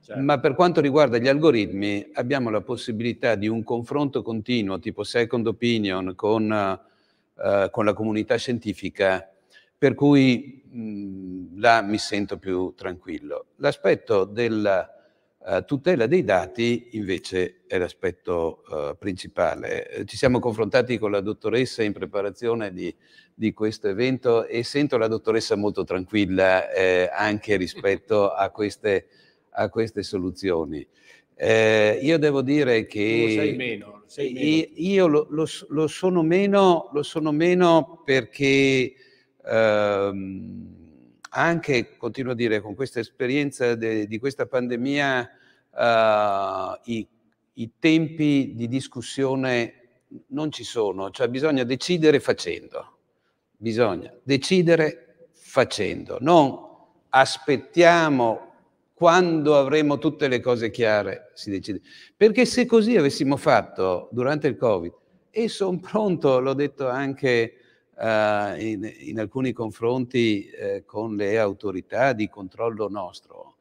Speaker 4: certo. ma per quanto riguarda gli algoritmi abbiamo la possibilità di un confronto continuo, tipo second opinion, con... Uh, eh, con la comunità scientifica, per cui mh, là mi sento più tranquillo. L'aspetto della eh, tutela dei dati invece è l'aspetto eh, principale. Eh, ci siamo confrontati con la dottoressa in preparazione di, di questo evento e sento la dottoressa molto tranquilla eh, anche rispetto a queste, a queste soluzioni. io devo dire che... Tu sai meno, io lo, lo, lo, sono meno, lo, sono meno, perché ehm, anche, continuo a dire, con questa esperienza de, di questa pandemia, eh, i, i tempi di discussione non ci sono, cioè bisogna decidere facendo, bisogna decidere facendo, non aspettiamo quando avremo tutte le cose chiare si decide. Perché se così avessimo fatto durante il Covid, e sono pronto, l'ho detto anche uh, in, in, alcuni confronti uh, con le autorità di controllo nostro,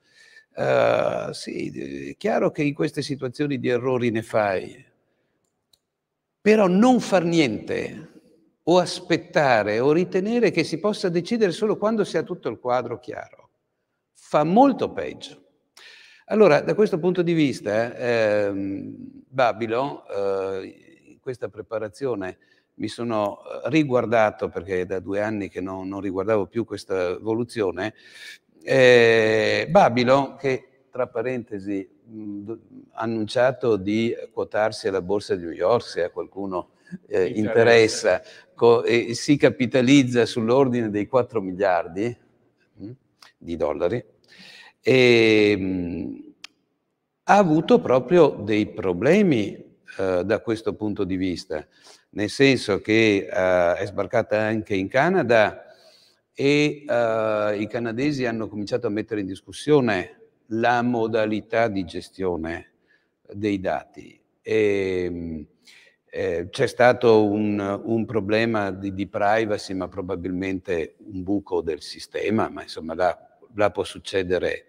Speaker 4: uh, sì, è chiaro che in queste situazioni di errori ne fai, però non far niente o aspettare o ritenere che si possa decidere solo quando si ha tutto il quadro chiaro fa molto peggio. Allora, da questo punto di vista, eh, Babilo, eh, in questa preparazione mi sono eh, riguardato, perché è da due anni che non, non riguardavo più questa evoluzione, eh, Babilo, che tra parentesi ha annunciato di quotarsi alla borsa di New York, se a qualcuno eh, interessa, co- si capitalizza sull'ordine dei 4 miliardi, di dollari, e, ehm, mh, ha avuto proprio dei problemi eh, da questo punto di vista, nel senso che eh, è sbarcata anche in Canada e eh, i canadesi hanno cominciato a mettere in discussione la modalità di gestione dei dati. E, ehm, eh, c'è stato un, un problema di, di, privacy, ma probabilmente un buco del sistema, ma insomma la la può succedere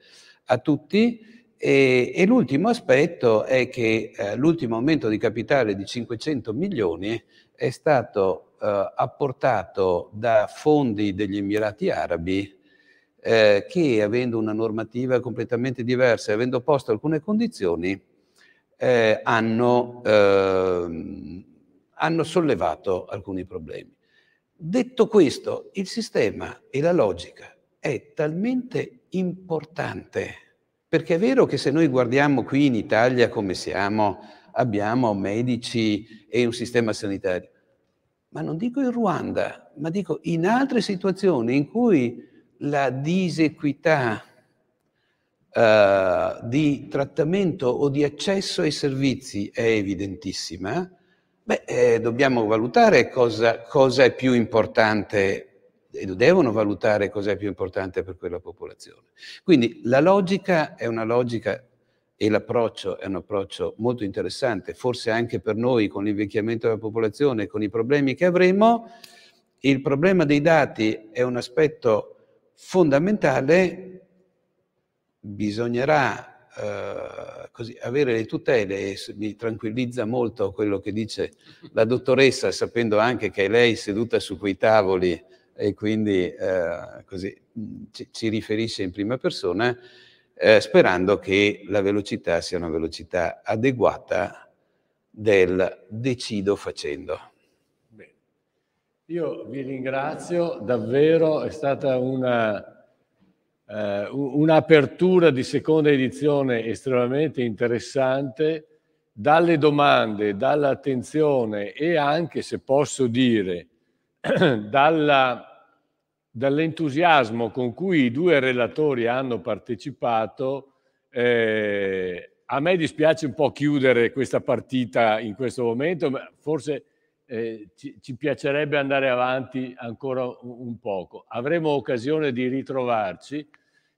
Speaker 4: a tutti. E, e l'ultimo aspetto è che eh, l'ultimo aumento di capitale di 500 milioni è stato eh, apportato da fondi degli Emirati Arabi eh, che, avendo una normativa completamente diversa e avendo posto alcune condizioni, eh, hanno, ehm, hanno sollevato alcuni problemi. Detto questo, il sistema e la logica è talmente importante, perché è vero che se noi guardiamo qui in Italia come siamo, abbiamo medici e un sistema sanitario, ma non dico in Ruanda, ma dico in altre situazioni in cui la disequità uh, di trattamento o di accesso ai servizi è evidentissima, beh, eh, dobbiamo valutare cosa, cosa è più importante devono valutare cos'è più importante per quella popolazione. Quindi la logica è una logica e l'approccio è un approccio molto interessante, forse anche per noi con l'invecchiamento della popolazione, con i problemi che avremo. Il problema dei dati è un aspetto fondamentale, bisognerà eh, così, avere le tutele, e mi tranquillizza molto quello che dice la dottoressa, sapendo anche che è lei seduta su quei tavoli e quindi eh, così mm, ci, ci, riferisce in prima persona eh, sperando che la velocità sia una velocità adeguata del decido facendo. Bene.
Speaker 2: Io vi ringrazio davvero, è stata una, eh, un'apertura di seconda edizione estremamente interessante dalle domande, dall'attenzione e anche, se posso dire, dalla dall'entusiasmo con cui i due relatori hanno partecipato, eh, a me dispiace un po' chiudere questa partita in questo momento, ma forse eh, ci, ci, piacerebbe andare avanti ancora un, un poco. Avremo occasione di ritrovarci,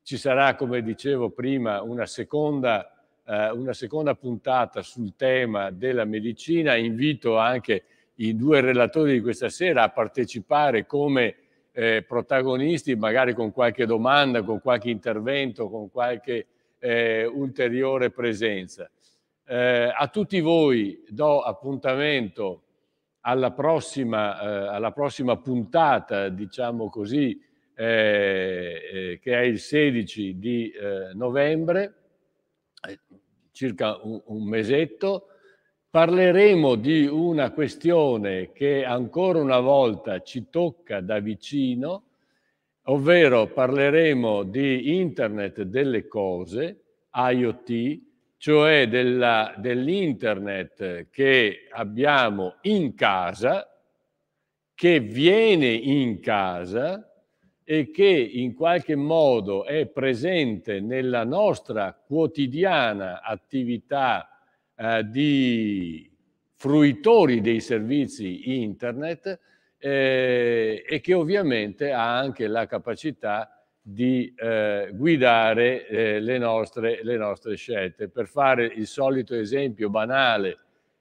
Speaker 2: ci sarà, come dicevo prima, una seconda eh, una seconda puntata sul tema della medicina. Invito anche i due relatori di questa sera a partecipare come eh, protagonisti, magari con qualche domanda, con qualche intervento, con qualche eh, ulteriore presenza. Eh, a tutti voi do appuntamento alla prossima, eh, alla prossima puntata, diciamo così, eh, eh, che è il 16 di novembre, circa un, un mesetto Parleremo di una questione che ancora una volta ci tocca da vicino, ovvero parleremo di Internet delle cose, IoT, cioè della, dell'Internet che abbiamo in casa, che viene in casa e che in qualche modo è presente nella nostra quotidiana attività eh, di fruitori dei servizi internet eh, e che ovviamente ha anche la capacità di eh, guidare eh, le, nostre, le, nostre, scelte. Per fare il solito esempio banale,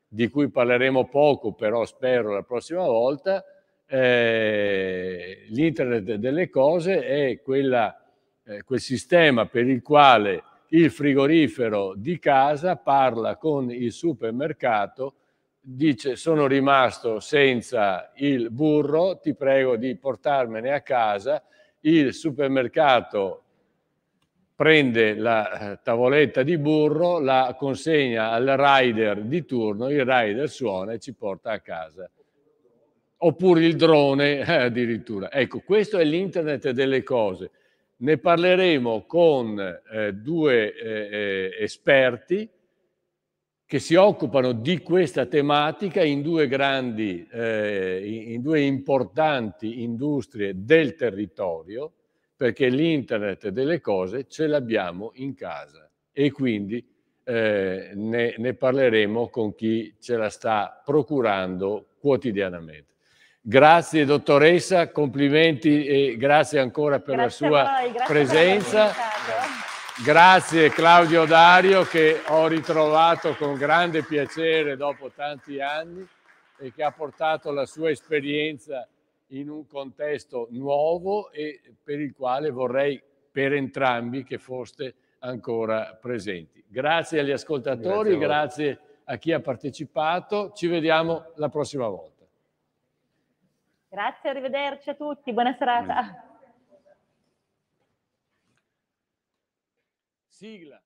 Speaker 2: di cui parleremo poco, però spero la prossima volta, eh, l'internet delle cose è quella, eh, quel sistema per il quale il frigorifero di casa parla con il supermercato, dice sono rimasto senza il burro, ti prego di portarmene a casa, il supermercato prende la eh, tavoletta di burro, la consegna al rider di turno, il rider suona e ci porta a casa. Oppure il drone addirittura. Ecco, questo è l'internet delle cose ne parleremo con eh, due eh, eh, esperti che si occupano di questa tematica in due grandi, eh, in due importanti industrie del territorio, perché l'internet delle cose ce l'abbiamo in casa e quindi eh, ne, ne parleremo con chi ce la sta procurando quotidianamente. Grazie dottoressa, complimenti e grazie ancora per grazie la sua voi, presenza. Grazie Claudio Dario che ho ritrovato con grande piacere dopo tanti anni e che ha portato la sua esperienza in un contesto nuovo e per il quale vorrei per entrambi che foste ancora presenti. Grazie agli ascoltatori, grazie a, grazie a chi ha partecipato, ci vediamo la prossima volta.
Speaker 3: Grazie, arrivederci a tutti, buona serata.
Speaker 2: Sigla.